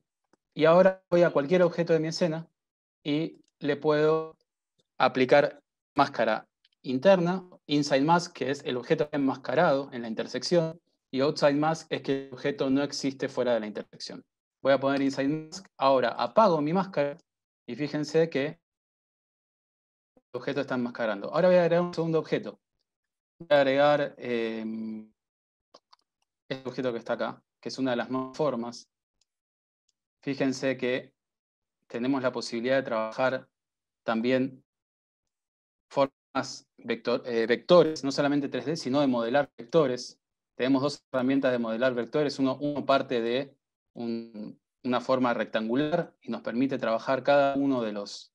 Y ahora voy a cualquier objeto de mi escena y le puedo aplicar máscara interna, inside mask, que es el objeto enmascarado en la intersección, y outside mask es que el objeto no existe fuera de la intersección. Voy a poner inside ahora apago mi máscara y fíjense que objeto están enmascarando. Ahora voy a agregar un segundo objeto. Voy a agregar eh, este objeto que está acá, que es una de las más formas. Fíjense que tenemos la posibilidad de trabajar también formas eh, vectores, no solamente 3D, sino de modelar vectores. Tenemos dos herramientas de modelar vectores. Uno, parte de una forma rectangular y nos permite trabajar cada uno de los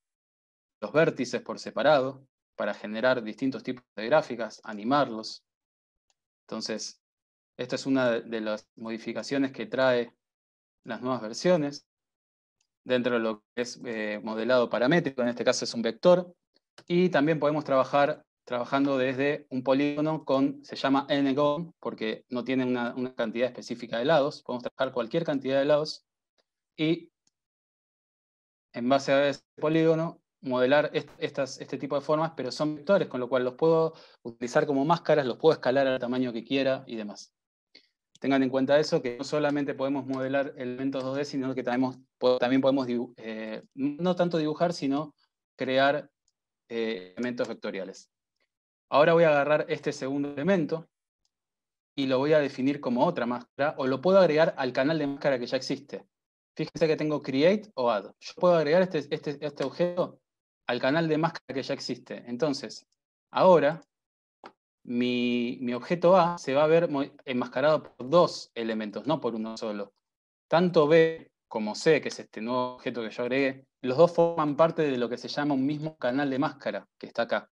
los vértices por separado para generar distintos tipos de gráficas, animarlos. Entonces, esta es una de las modificaciones que trae las nuevas versiones. Dentro de lo que es eh, modelado paramétrico, en este caso es un vector, y también podemos trabajar trabajando desde un polígono con, se llama n gon porque no tiene una, una, cantidad específica de lados, podemos trabajar cualquier cantidad de lados, y en base a ese polígono modelar este tipo de formas, pero son vectores, con lo cual los puedo utilizar como máscaras, los puedo escalar al tamaño que quiera y demás. Tengan en cuenta eso, que no solamente podemos modelar elementos 2D, sino que también, podemos, eh, no tanto dibujar, sino crear eh, elementos vectoriales. Ahora voy a agarrar este segundo elemento y lo voy a definir como otra máscara, o lo puedo agregar al canal de máscara que ya existe. Fíjense que tengo create o add. Yo puedo agregar este, este, este objeto al canal de máscara que ya existe. Entonces, ahora mi, objeto A se va a ver enmascarado por dos elementos, no por uno solo. Tanto B como C, que es este nuevo objeto que yo agregué, los dos forman parte de lo que se llama un mismo canal de máscara, que está acá.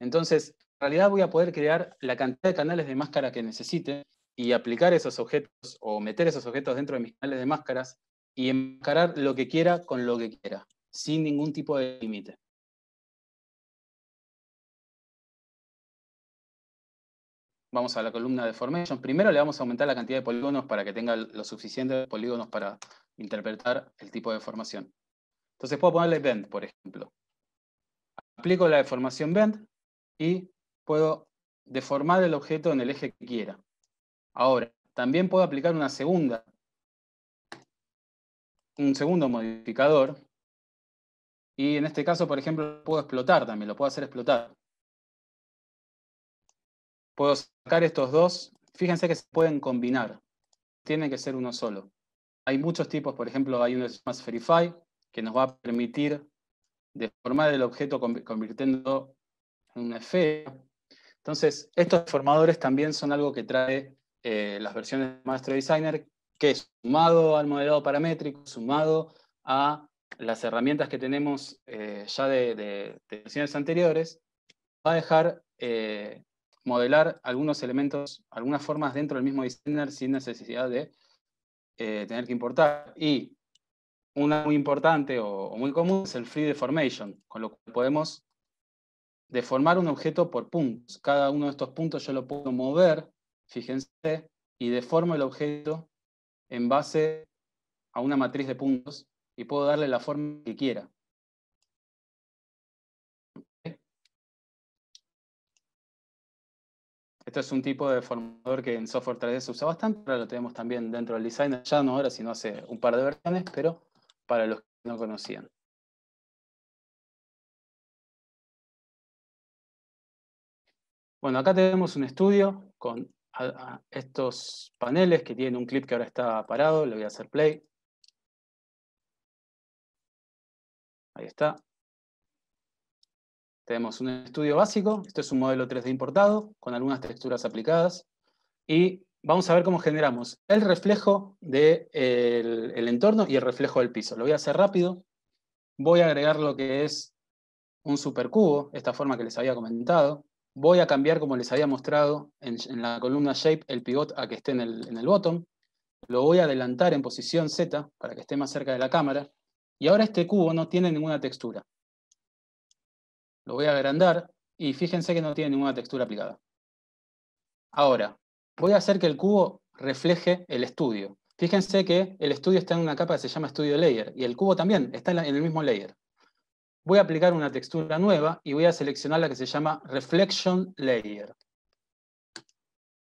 Entonces, en realidad voy a poder crear la cantidad de canales de máscara que necesite y aplicar esos objetos o meter esos objetos dentro de mis canales de máscaras y enmascarar lo que quiera con lo que quiera sin ningún tipo de límite. Vamos a la columna de Formation. Primero le vamos a aumentar la cantidad de polígonos para que tenga lo suficiente polígonos para interpretar el tipo de formación. Entonces puedo ponerle bend, por ejemplo. Aplico la deformación bend y puedo deformar el objeto en el eje que quiera. Ahora, también puedo aplicar una segunda, un segundo modificador y en este caso, por ejemplo, puedo explotar también, lo puedo hacer explotar. Puedo sacar estos dos. Fíjense que se pueden combinar. Tiene que ser uno solo. Hay muchos tipos, por ejemplo, hay uno que se llama que nos va a permitir deformar el objeto convirtiendo en una esfera. Entonces, estos formadores también son algo que trae eh, las versiones de Master Designer, que es sumado al modelado paramétrico, sumado a las herramientas que tenemos eh, ya de, de, anteriores, va a dejar eh, modelar algunos elementos, algunas formas dentro del mismo designer sin necesidad de eh, tener que importar. Y una muy importante o, o, muy común es el free deformation, con lo cual podemos deformar un objeto por puntos. Cada uno de estos puntos yo lo puedo mover, fíjense, y deformo el objeto en base a una matriz de puntos y puedo darle la forma que quiera. Este es un tipo de formador que en software 3D se usa bastante, ahora lo tenemos también dentro del design, ya no ahora, sino hace un par de versiones, pero para los que no conocían. Bueno, acá tenemos un estudio con estos paneles que tienen un clip que ahora está parado, le voy a hacer play. Ahí está. Tenemos un estudio básico, este es un modelo 3D importado, con algunas texturas aplicadas, y vamos a ver cómo generamos el reflejo del de entorno y el reflejo del piso. Lo voy a hacer rápido, voy a agregar lo que es un supercubo, esta forma que les había comentado, voy a cambiar, como les había mostrado en, la columna Shape, el pivot a que esté en el, en el bottom, lo voy a adelantar en posición Z para que esté más cerca de la cámara, y ahora este cubo no tiene ninguna textura. Lo voy a agrandar y fíjense que no tiene ninguna textura aplicada. Ahora, voy a hacer que el cubo refleje el estudio. Fíjense que el estudio está en una capa que se llama estudio layer y el cubo también está en, en el mismo layer. Voy a aplicar una textura nueva y voy a seleccionar la que se llama reflection layer.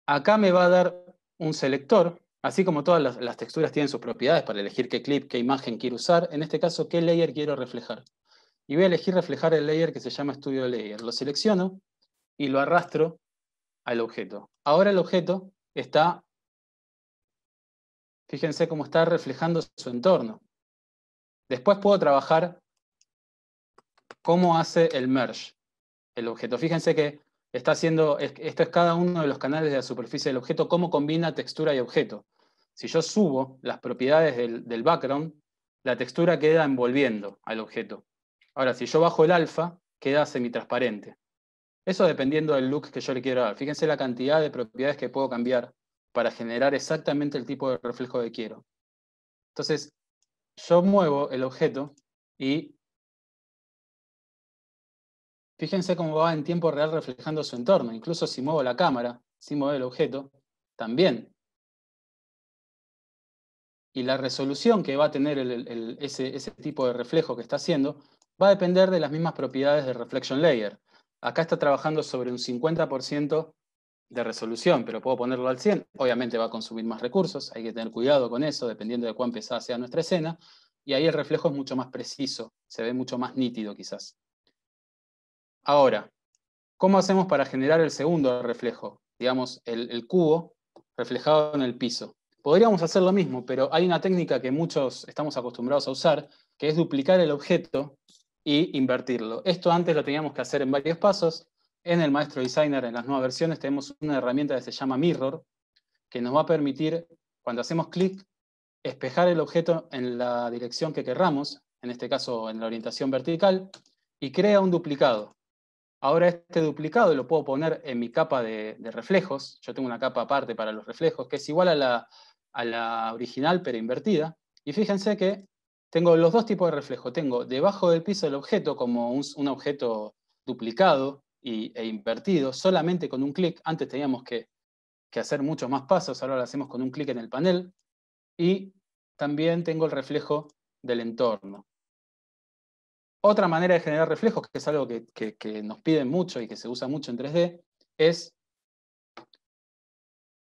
Acá me va a dar un selector Así como todas las, texturas tienen sus propiedades para elegir qué clip, qué imagen quiero usar, en este caso, qué layer quiero reflejar. Y voy a elegir reflejar el layer que se llama Studio Layer. Lo selecciono y lo arrastro al objeto. Ahora el objeto está, fíjense cómo está reflejando su entorno. Después puedo trabajar cómo hace el merge, el objeto. Fíjense que está haciendo, esto es cada uno de los canales de la superficie del objeto, cómo combina textura y objeto. Si yo subo las propiedades del, background, la textura queda envolviendo al objeto. Ahora, si yo bajo el alfa, queda semitransparente. Eso dependiendo del look que yo le quiero dar. Fíjense la cantidad de propiedades que puedo cambiar para generar exactamente el tipo de reflejo que quiero. Entonces, yo muevo el objeto y fíjense cómo va en tiempo real reflejando su entorno. Incluso si muevo la cámara, si muevo el objeto, también y la resolución que va a tener ese, tipo de reflejo que está haciendo va a depender de las mismas propiedades del reflection layer. Acá está trabajando sobre un 50% de resolución, pero puedo ponerlo al 100. Obviamente va a consumir más recursos, hay que tener cuidado con eso, dependiendo de cuán pesada sea nuestra escena, y ahí el reflejo es mucho más preciso, se ve mucho más nítido quizás. Ahora, ¿cómo hacemos para generar el segundo reflejo? Digamos, el cubo reflejado en el piso. Podríamos hacer lo mismo, pero hay una técnica que muchos estamos acostumbrados a usar, que es duplicar el objeto y invertirlo. Esto antes lo teníamos que hacer en varios pasos. En el Maestro Designer, en las nuevas versiones, tenemos una herramienta que se llama Mirror, que nos va a permitir, cuando hacemos clic, espejar el objeto en la dirección que querramos, en este caso en la orientación vertical, y crea un duplicado. Ahora este duplicado lo puedo poner en mi capa de, de reflejos, yo tengo una capa aparte para los reflejos, que es igual a la a la original pero invertida. Y fíjense que tengo los dos tipos de reflejo. Tengo debajo del piso el objeto como un, objeto duplicado y, e invertido solamente con un clic. Antes teníamos que, hacer muchos más pasos, ahora lo hacemos con un clic en el panel. Y también tengo el reflejo del entorno. Otra manera de generar reflejos, que es algo que, que, nos piden mucho y que se usa mucho en 3D, es,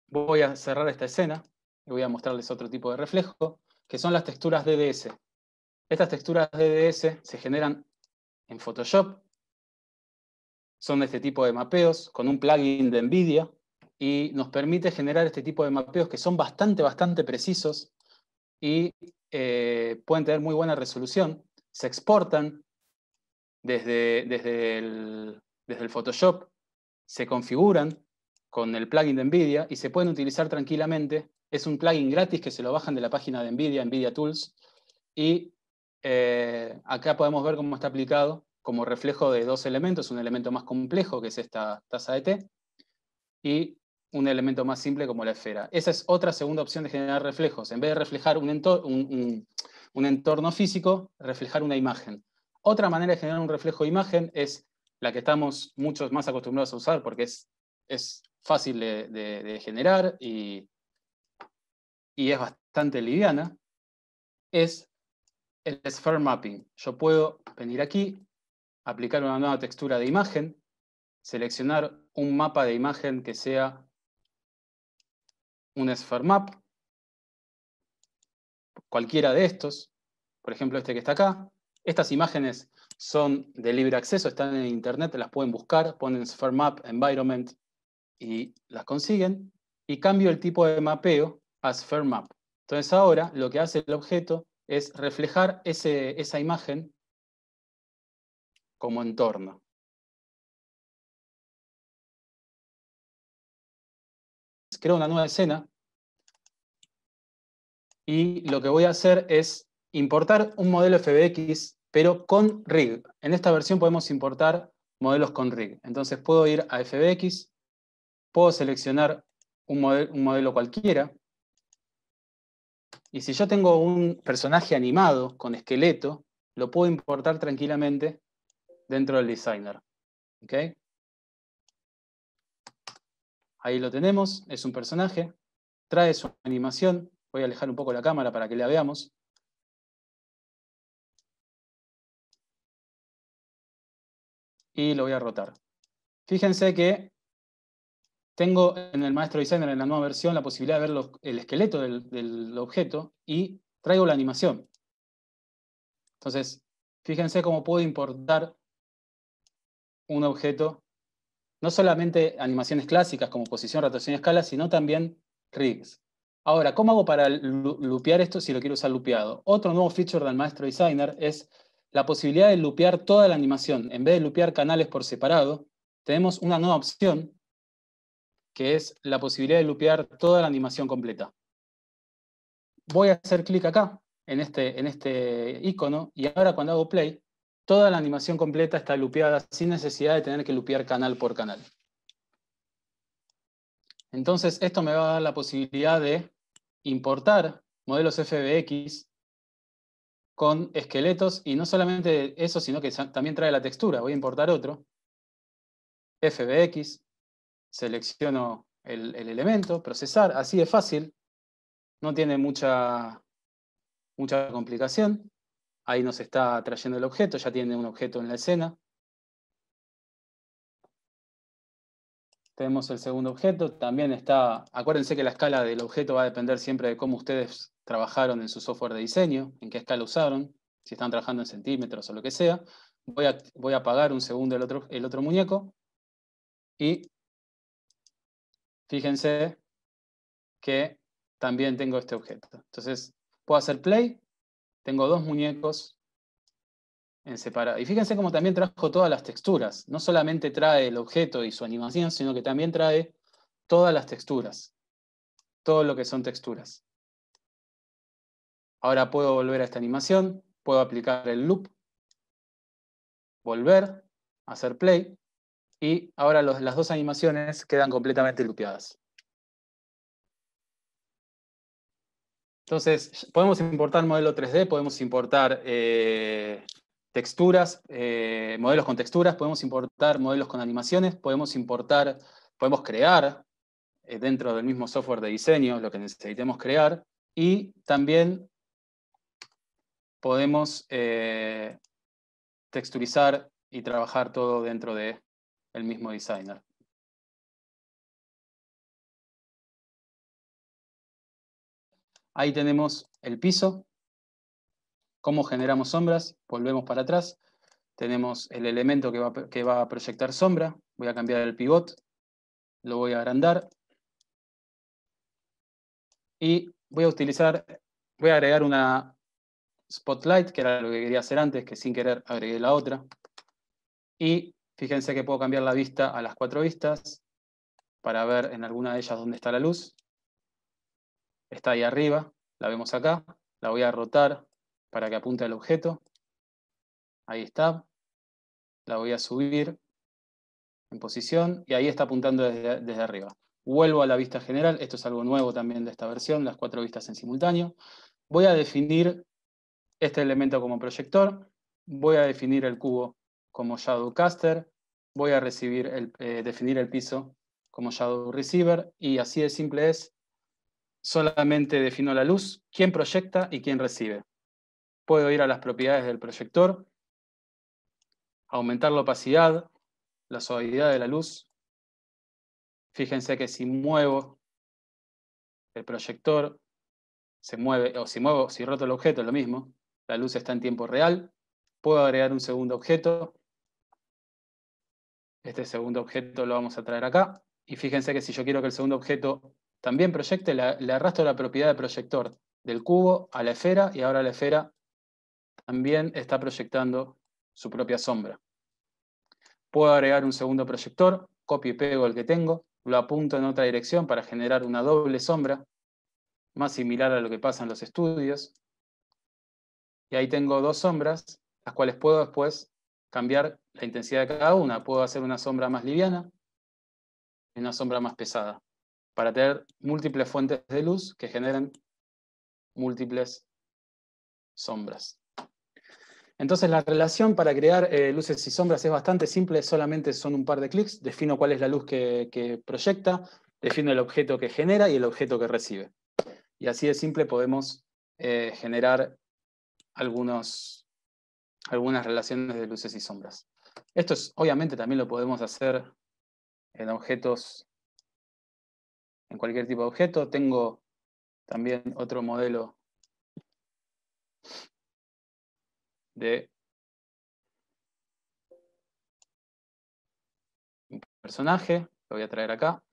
voy a cerrar esta escena, y voy a mostrarles otro tipo de reflejo, que son las texturas DDS. Estas texturas DDS se generan en Photoshop, son de este tipo de mapeos, con un plugin de NVIDIA, y nos permite generar este tipo de mapeos que son bastante, bastante precisos y eh, pueden tener muy buena resolución. Se exportan desde, desde, el, desde el Photoshop, se configuran con el plugin de NVIDIA y se pueden utilizar tranquilamente. Es un plugin gratis que se lo bajan de la página de NVIDIA, NVIDIA Tools, y eh, acá podemos ver cómo está aplicado como reflejo de dos elementos, un elemento más complejo que es esta tasa de T y un elemento más simple como la esfera. Esa es otra segunda opción de generar reflejos. En vez de reflejar un, un, entorno físico, reflejar una imagen. Otra manera de generar un reflejo de imagen es la que estamos muchos más acostumbrados a usar porque es fácil de, generar y, y, es bastante liviana, es el Sphere Mapping. Yo puedo venir aquí, aplicar una nueva textura de imagen, seleccionar un mapa de imagen que sea un Sphere Map, cualquiera de estos, por ejemplo este que está acá. Estas imágenes son de libre acceso, están en internet, las pueden buscar, ponen Sphere Map Environment y las consiguen, y cambio el tipo de mapeo a Sphere Map. Entonces ahora lo que hace el objeto es reflejar esa imagen como entorno. Creo una nueva escena y lo que voy a hacer es importar un modelo FBX, pero con rig. En esta versión podemos importar modelos con rig. Entonces puedo ir a FBX, puedo seleccionar un, modelo cualquiera, y si yo tengo un personaje animado con esqueleto, lo puedo importar tranquilamente dentro del designer. Ahí lo tenemos, es un personaje, trae su animación, voy a alejar un poco la cámara para que la veamos. Y lo voy a rotar. Fíjense que tengo en el maestro designer, en la nueva versión, la posibilidad de ver el esqueleto del, del objeto y traigo la animación. Entonces, fíjense cómo puedo importar un objeto, no solamente animaciones clásicas como posición, rotación y escala, sino también rigs. Ahora, ¿cómo hago para lupear esto si lo quiero usar lupeado? Otro nuevo feature del maestro designer es la posibilidad de lupear toda la animación. En vez de lupear canales por separado, tenemos una nueva opción que es la posibilidad de lupear toda la animación completa. Voy a hacer clic acá, en este, en este icono, y ahora cuando hago play, toda la animación completa está lupeada sin necesidad de tener que lupear canal por canal. Entonces, esto me va a dar la posibilidad de importar modelos FBX con esqueletos, y no solamente eso, sino que también trae la textura. Voy a importar otro, FBX, selecciono el, elemento, procesar, así de fácil, no tiene mucha, mucha complicación. Ahí nos está trayendo el objeto, ya tiene un objeto en la escena. Tenemos el segundo objeto, también está, acuérdense que la escala del objeto va a depender siempre de cómo ustedes trabajaron en su software de diseño, en qué escala usaron, si están trabajando en centímetros o lo que sea. Voy a, apagar un segundo el otro, el otro muñeco y Fíjense que también tengo este objeto. Entonces, puedo hacer play, tengo dos muñecos en separado. Y fíjense cómo también trajo todas las texturas. No solamente trae el objeto y su animación, sino que también trae todas las texturas. Todo lo que son texturas. Ahora puedo volver a esta animación, puedo aplicar el loop, volver, hacer play y ahora las dos animaciones quedan completamente lupeadas. Entonces, podemos importar modelo 3D, podemos importar eh, texturas, eh, modelos con texturas, podemos importar modelos con animaciones, podemos importar, podemos crear eh, dentro del mismo software de diseño lo que necesitemos crear y también podemos texturizar y trabajar todo dentro de el mismo designer. Ahí tenemos el piso, cómo generamos sombras, volvemos para atrás, tenemos el elemento que va, a proyectar sombra, voy a cambiar el pivot, lo voy a agrandar, y voy a utilizar, voy a agregar una spotlight, que era lo que quería hacer antes, que sin querer agregué la otra, y Fíjense que puedo cambiar la vista a las cuatro vistas para ver en alguna de ellas dónde está la luz. Está ahí arriba, la vemos acá. La voy a rotar para que apunte al objeto. Ahí está. La voy a subir en posición y ahí está apuntando desde, desde arriba. Vuelvo a la vista general, esto es algo nuevo también de esta versión, las cuatro vistas en simultáneo. Voy a definir este elemento como proyector, voy a definir el cubo como caster voy a eh, definir el piso como Shadow Receiver y así de simple es, solamente defino la luz, quién proyecta y quién recibe. Puedo ir a las propiedades del proyector, aumentar la opacidad, la suavidad de la luz. Fíjense que si muevo el proyector, se mueve, o si muevo, si roto el objeto, es lo mismo, la luz está en tiempo real. Puedo agregar un segundo objeto, este segundo objeto lo vamos a traer acá. Y fíjense que si yo quiero que el segundo objeto también proyecte, le, arrastro la propiedad de proyector del cubo a la esfera y ahora la esfera también está proyectando su propia sombra. Puedo agregar un segundo proyector, copio y pego el que tengo, lo apunto en otra dirección para generar una doble sombra, más similar a lo que pasa en los estudios. Y ahí tengo dos sombras, las cuales puedo después cambiar la intensidad de cada una. Puedo hacer una sombra más liviana y una sombra más pesada para tener múltiples fuentes de luz que generen múltiples sombras. Entonces la relación para crear eh, luces y sombras es bastante simple, solamente son un par de clics, defino cuál es la luz que, proyecta, defino el objeto que genera y el objeto que recibe. Y así de simple podemos eh, generar algunos, algunas relaciones de luces y sombras. Esto es, obviamente también lo podemos hacer en objetos, en cualquier tipo de objeto. Tengo también otro modelo de un personaje, lo voy a traer acá.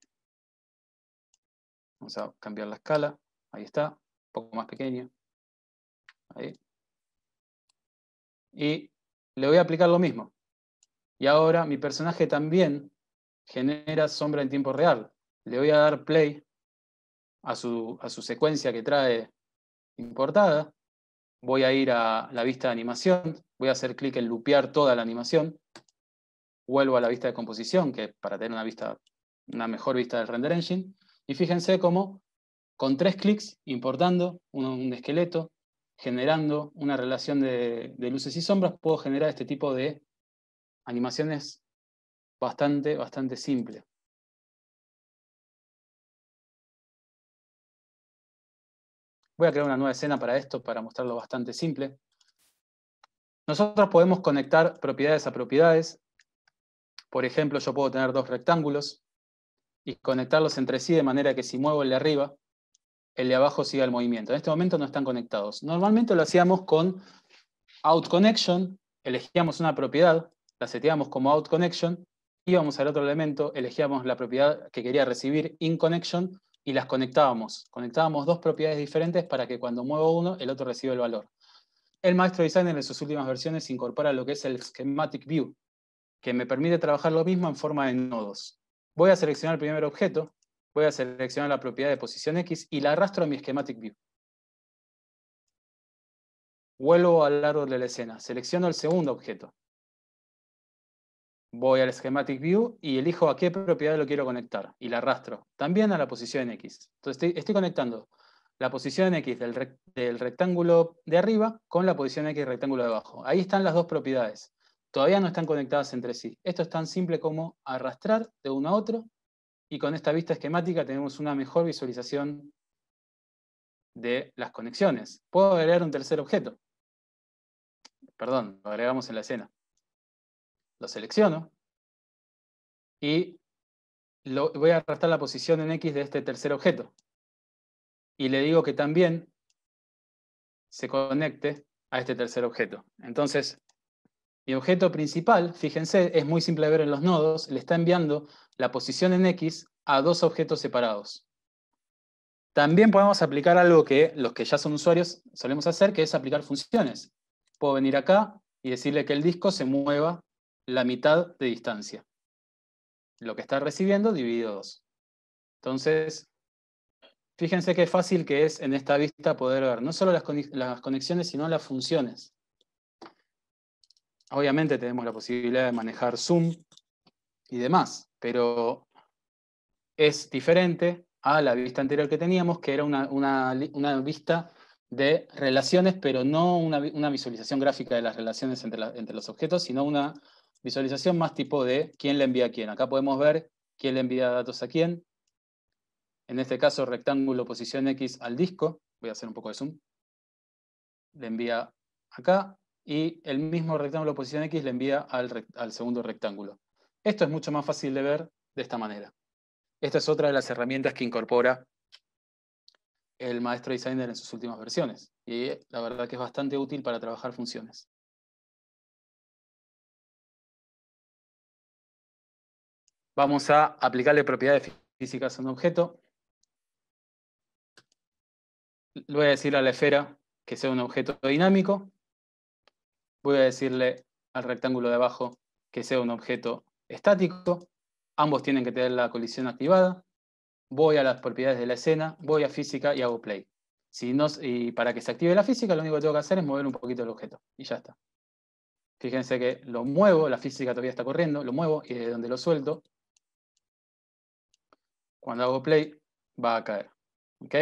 Vamos a cambiar la escala, ahí está, un poco más pequeño. Ahí y le voy a aplicar lo mismo. Y ahora mi personaje también genera sombra en tiempo real. Le voy a dar play a su, secuencia que trae importada. Voy a ir a la vista de animación, voy a hacer clic en lupear toda la animación. Vuelvo a la vista de composición, que para tener una, vista, una mejor vista del render engine. Y fíjense cómo con tres clics, importando un esqueleto, generando una relación de, luces y sombras, puedo generar este tipo de animaciones bastante, bastante simple. Voy a crear una nueva escena para esto, para mostrarlo bastante simple. Nosotros podemos conectar propiedades a propiedades. Por ejemplo, yo puedo tener dos rectángulos y conectarlos entre sí de manera que si muevo el de arriba, el de abajo siga el movimiento. En este momento no están conectados. Normalmente lo hacíamos con out connection, elegíamos una propiedad, la seteábamos como out connection, íbamos al otro elemento, elegíamos la propiedad que quería recibir in connection y las conectábamos. Conectábamos dos propiedades diferentes para que cuando muevo uno, el otro reciba el valor. El Maestro Designer en sus últimas versiones incorpora lo que es el Schematic View, que me permite trabajar lo mismo en forma de nodos. Voy a seleccionar el primer objeto, voy a seleccionar la propiedad de posición X y la arrastro a mi Schematic View. Vuelvo al árbol de la escena, selecciono el segundo objeto. Voy al Schematic View y elijo a qué propiedad lo quiero conectar y la arrastro, también a la posición X. Entonces estoy, conectando la posición X del, del rectángulo de arriba con la posición X del rectángulo de abajo. Ahí están las dos propiedades todavía no están conectadas entre sí. Esto es tan simple como arrastrar de uno a otro y con esta vista esquemática tenemos una mejor visualización de las conexiones. Puedo agregar un tercer objeto. Perdón, lo agregamos en la escena. Lo selecciono y voy a arrastrar la posición en X de este tercer objeto. Y le digo que también se conecte a este tercer objeto. Entonces, mi objeto principal, fíjense, es muy simple de ver en los nodos, le está enviando la posición en X a dos objetos separados. También podemos aplicar algo que los que ya son usuarios solemos hacer, que es aplicar funciones. Puedo venir acá y decirle que el disco se mueva la mitad de distancia. Lo que está recibiendo dividido 2. Entonces, fíjense qué fácil que es en esta vista poder ver no solo las conexiones, sino las funciones. Obviamente tenemos la posibilidad de manejar Zoom y demás, pero es diferente a la vista anterior que teníamos, que era una, vista de relaciones, pero no una, visualización gráfica de las relaciones entre, entre los objetos, sino una visualización más tipo de quién le envía a quién. Acá podemos ver quién le envía datos a quién. En este caso, rectángulo posición X al disco. Voy a hacer un poco de zoom. Le envía acá y el mismo rectángulo posición X le envía al, al segundo rectángulo. Esto es mucho más fácil de ver de esta manera. Esta es otra de las herramientas que incorpora el maestro designer en sus últimas versiones. Y la verdad que es bastante útil para trabajar funciones. Vamos a aplicarle propiedades físicas a un objeto. Le voy a decir a la esfera que sea un objeto dinámico voy a decirle al rectángulo de abajo que sea un objeto estático, ambos tienen que tener la colisión activada, voy a las propiedades de la escena, voy a física y hago play. Si y para que se active la física, lo único que tengo que hacer es mover un poquito el objeto, y ya está. Fíjense que lo muevo, la física todavía está corriendo, lo muevo, y desde donde lo suelto, cuando hago play, va a caer. ¿Ok?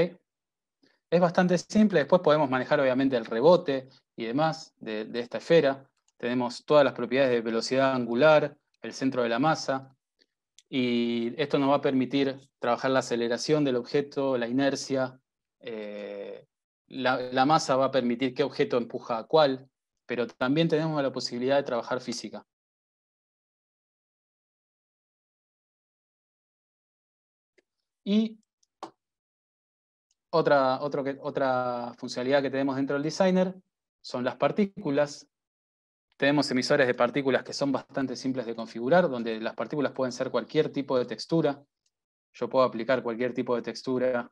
Es bastante simple, después podemos manejar obviamente el rebote y demás de, esta esfera. Tenemos todas las propiedades de velocidad angular, el centro de la masa, y esto nos va a permitir trabajar la aceleración del objeto, la inercia, eh, la, la, masa va a permitir qué objeto empuja a cuál, pero también tenemos la posibilidad de trabajar física. Y otra, otra funcionalidad que tenemos dentro del designer son las partículas. Tenemos emisores de partículas que son bastante simples de configurar, donde las partículas pueden ser cualquier tipo de textura. Yo puedo aplicar cualquier tipo de textura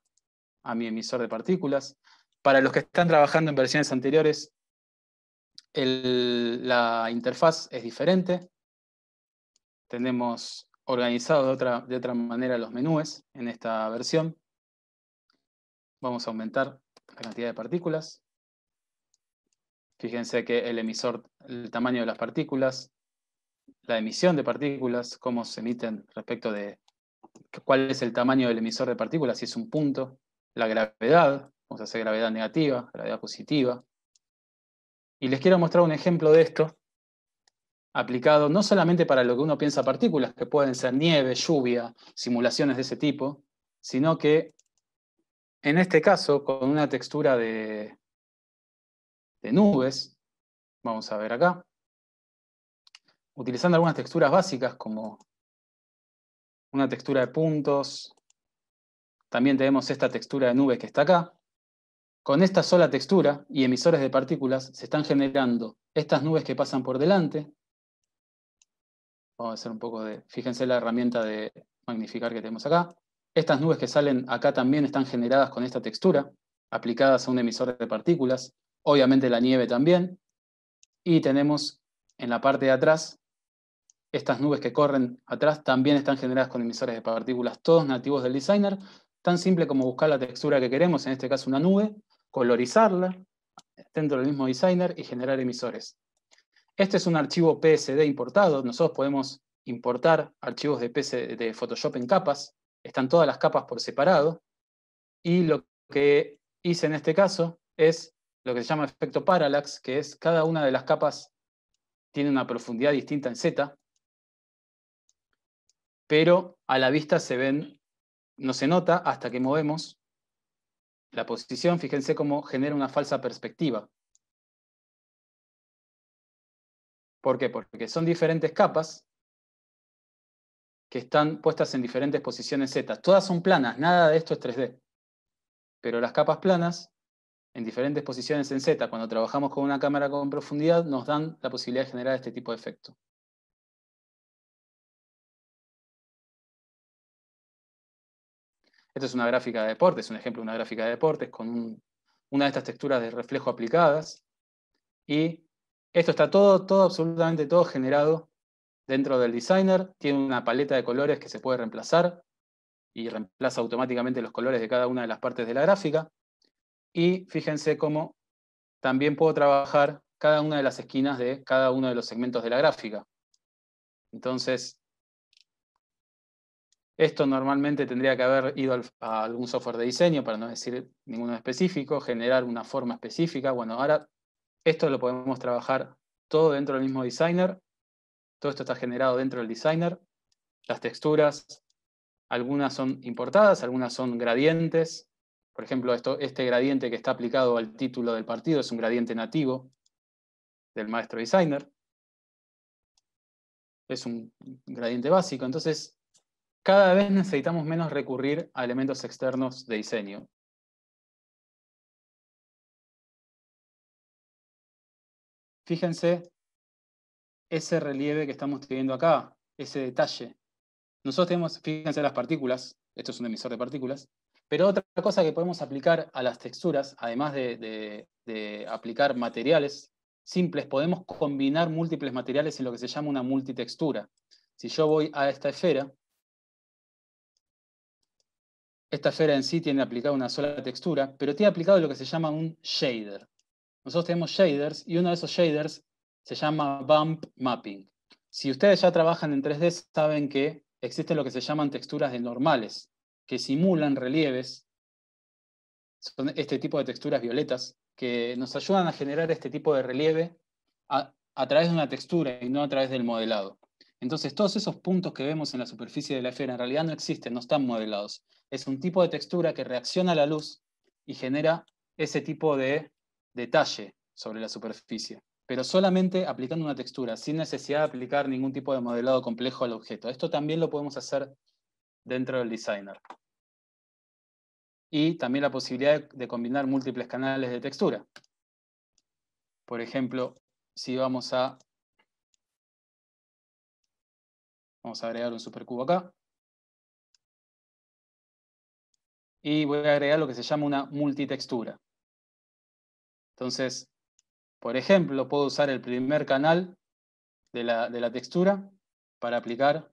a mi emisor de partículas. Para los que están trabajando en versiones anteriores, la interfaz es diferente. Tenemos organizados de otra, de otra manera los menús en esta versión vamos a aumentar la cantidad de partículas. Fíjense que el emisor, el tamaño de las partículas, la emisión de partículas, cómo se emiten respecto de cuál es el tamaño del emisor de partículas, si es un punto, la gravedad, vamos a hacer gravedad negativa, gravedad positiva. Y les quiero mostrar un ejemplo de esto, aplicado no solamente para lo que uno piensa partículas, que pueden ser nieve, lluvia, simulaciones de ese tipo, sino que en este caso, con una textura de, nubes, vamos a ver acá, utilizando algunas texturas básicas como una textura de puntos, también tenemos esta textura de nubes que está acá. Con esta sola textura y emisores de partículas se están generando estas nubes que pasan por delante. Vamos a hacer un poco de, fíjense la herramienta de magnificar que tenemos acá. Estas nubes que salen acá también están generadas con esta textura, aplicadas a un emisor de partículas, obviamente la nieve también, y tenemos en la parte de atrás, estas nubes que corren atrás también están generadas con emisores de partículas, todos nativos del designer, tan simple como buscar la textura que queremos, en este caso una nube, colorizarla dentro del mismo designer y generar emisores. Este es un archivo PSD importado, nosotros podemos importar archivos de, de Photoshop en capas, están todas las capas por separado, y lo que hice en este caso es lo que se llama efecto parallax, que es cada una de las capas tiene una profundidad distinta en Z, pero a la vista se ven, no se nota hasta que movemos la posición, fíjense cómo genera una falsa perspectiva. ¿Por qué? Porque son diferentes capas que están puestas en diferentes posiciones Z. Todas son planas, nada de esto es 3D. Pero las capas planas, en diferentes posiciones en Z, cuando trabajamos con una cámara con profundidad, nos dan la posibilidad de generar este tipo de efecto. Esto es una gráfica de deportes, un ejemplo de una gráfica de deportes con una de estas texturas de reflejo aplicadas. Y esto está todo, todo, absolutamente todo generado dentro del designer, tiene una paleta de colores que se puede reemplazar y reemplaza automáticamente los colores de cada una de las partes de la gráfica. Y fíjense cómo también puedo trabajar cada una de las esquinas de cada uno de los segmentos de la gráfica. Entonces, esto normalmente tendría que haber ido a algún software de diseño, para no decir ninguno específico, generar una forma específica. Bueno, ahora esto lo podemos trabajar todo dentro del mismo designer todo esto está generado dentro del designer. Las texturas, algunas son importadas, algunas son gradientes. Por ejemplo, esto, este gradiente que está aplicado al título del partido es un gradiente nativo del maestro designer. Es un gradiente básico. Entonces, cada vez necesitamos menos recurrir a elementos externos de diseño. Fíjense ese relieve que estamos teniendo acá, ese detalle. Nosotros tenemos, fíjense las partículas, esto es un emisor de partículas, pero otra cosa que podemos aplicar a las texturas, además de, aplicar materiales simples, podemos combinar múltiples materiales en lo que se llama una multitextura. Si yo voy a esta esfera, esta esfera en sí tiene aplicada una sola textura, pero tiene aplicado lo que se llama un shader. Nosotros tenemos shaders y uno de esos shaders se llama Bump Mapping. Si ustedes ya trabajan en 3D, saben que existen lo que se llaman texturas de normales, que simulan relieves. Son este tipo de texturas violetas que nos ayudan a generar este tipo de relieve a, través de una textura y no a través del modelado. Entonces, todos esos puntos que vemos en la superficie de la esfera en realidad no existen, no están modelados. Es un tipo de textura que reacciona a la luz y genera ese tipo de detalle sobre la superficie pero solamente aplicando una textura, sin necesidad de aplicar ningún tipo de modelado complejo al objeto. Esto también lo podemos hacer dentro del designer. Y también la posibilidad de, combinar múltiples canales de textura. Por ejemplo, si vamos a... Vamos a agregar un supercubo acá. Y voy a agregar lo que se llama una multitextura. Entonces, por ejemplo, puedo usar el primer canal de la, textura para aplicar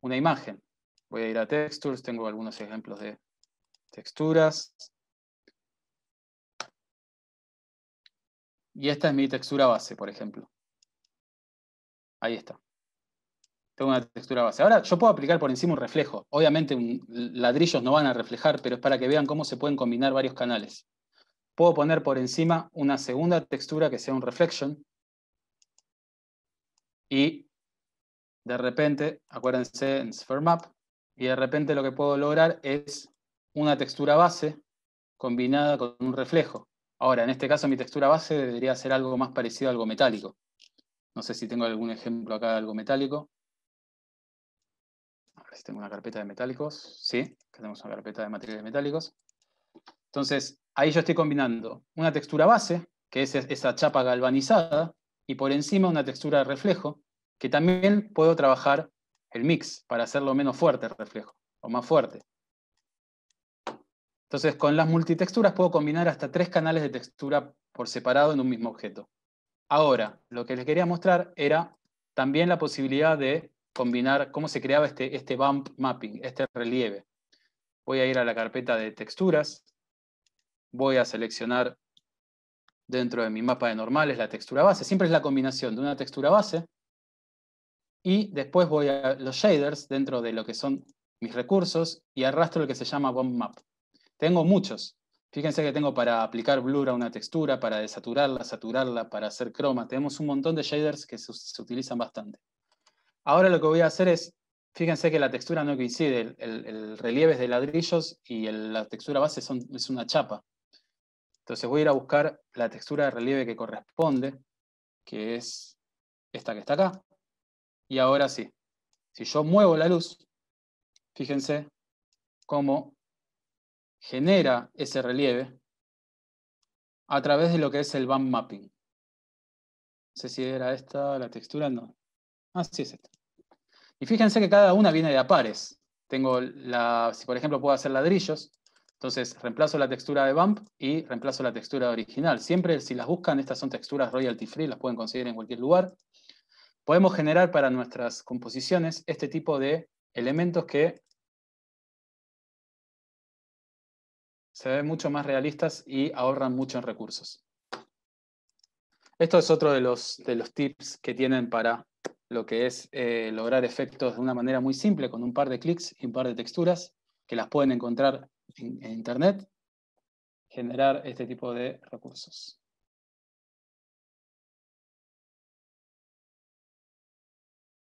una imagen. Voy a ir a Textures, tengo algunos ejemplos de texturas. Y esta es mi textura base, por ejemplo. Ahí está. Tengo una textura base. Ahora yo puedo aplicar por encima un reflejo. Obviamente ladrillos no van a reflejar, pero es para que vean cómo se pueden combinar varios canales. Puedo poner por encima una segunda textura que sea un reflection. Y de repente, acuérdense en SferMap. Map, y de repente lo que puedo lograr es una textura base combinada con un reflejo. Ahora, en este caso mi textura base debería ser algo más parecido a algo metálico. No sé si tengo algún ejemplo acá de algo metálico. A ver si tengo una carpeta de metálicos. Sí, tenemos una carpeta de materiales metálicos. Entonces, Ahí yo estoy combinando una textura base, que es esa chapa galvanizada, y por encima una textura de reflejo, que también puedo trabajar el mix para hacerlo menos fuerte el reflejo, o más fuerte. Entonces, con las multitexturas puedo combinar hasta tres canales de textura por separado en un mismo objeto. Ahora, lo que les quería mostrar era también la posibilidad de combinar cómo se creaba este, este bump mapping, este relieve. Voy a ir a la carpeta de texturas, voy a seleccionar dentro de mi mapa de normales la textura base. Siempre es la combinación de una textura base y después voy a los shaders dentro de lo que son mis recursos y arrastro lo que se llama bomb map. Tengo muchos. Fíjense que tengo para aplicar blur a una textura, para desaturarla, saturarla, para hacer croma. Tenemos un montón de shaders que se, utilizan bastante. Ahora lo que voy a hacer es, fíjense que la textura no coincide, el, relieve es de ladrillos y la textura base son, es una chapa. Entonces voy a ir a buscar la textura de relieve que corresponde, que es esta que está acá. Y ahora sí, si yo muevo la luz, fíjense cómo genera ese relieve a través de lo que es el band mapping. No sé si era esta la textura, no. Ah, sí es esta. Y fíjense que cada una viene de a pares. Tengo la, si por ejemplo puedo hacer ladrillos, entonces, reemplazo la textura de bump y reemplazo la textura original. Siempre, si las buscan, estas son texturas royalty free, las pueden conseguir en cualquier lugar. Podemos generar para nuestras composiciones este tipo de elementos que se ven mucho más realistas y ahorran mucho en recursos. Esto es otro de los, de los tips que tienen para lo que es eh, lograr efectos de una manera muy simple, con un par de clics y un par de texturas, que las pueden encontrar en, Internet generar este tipo de recursos.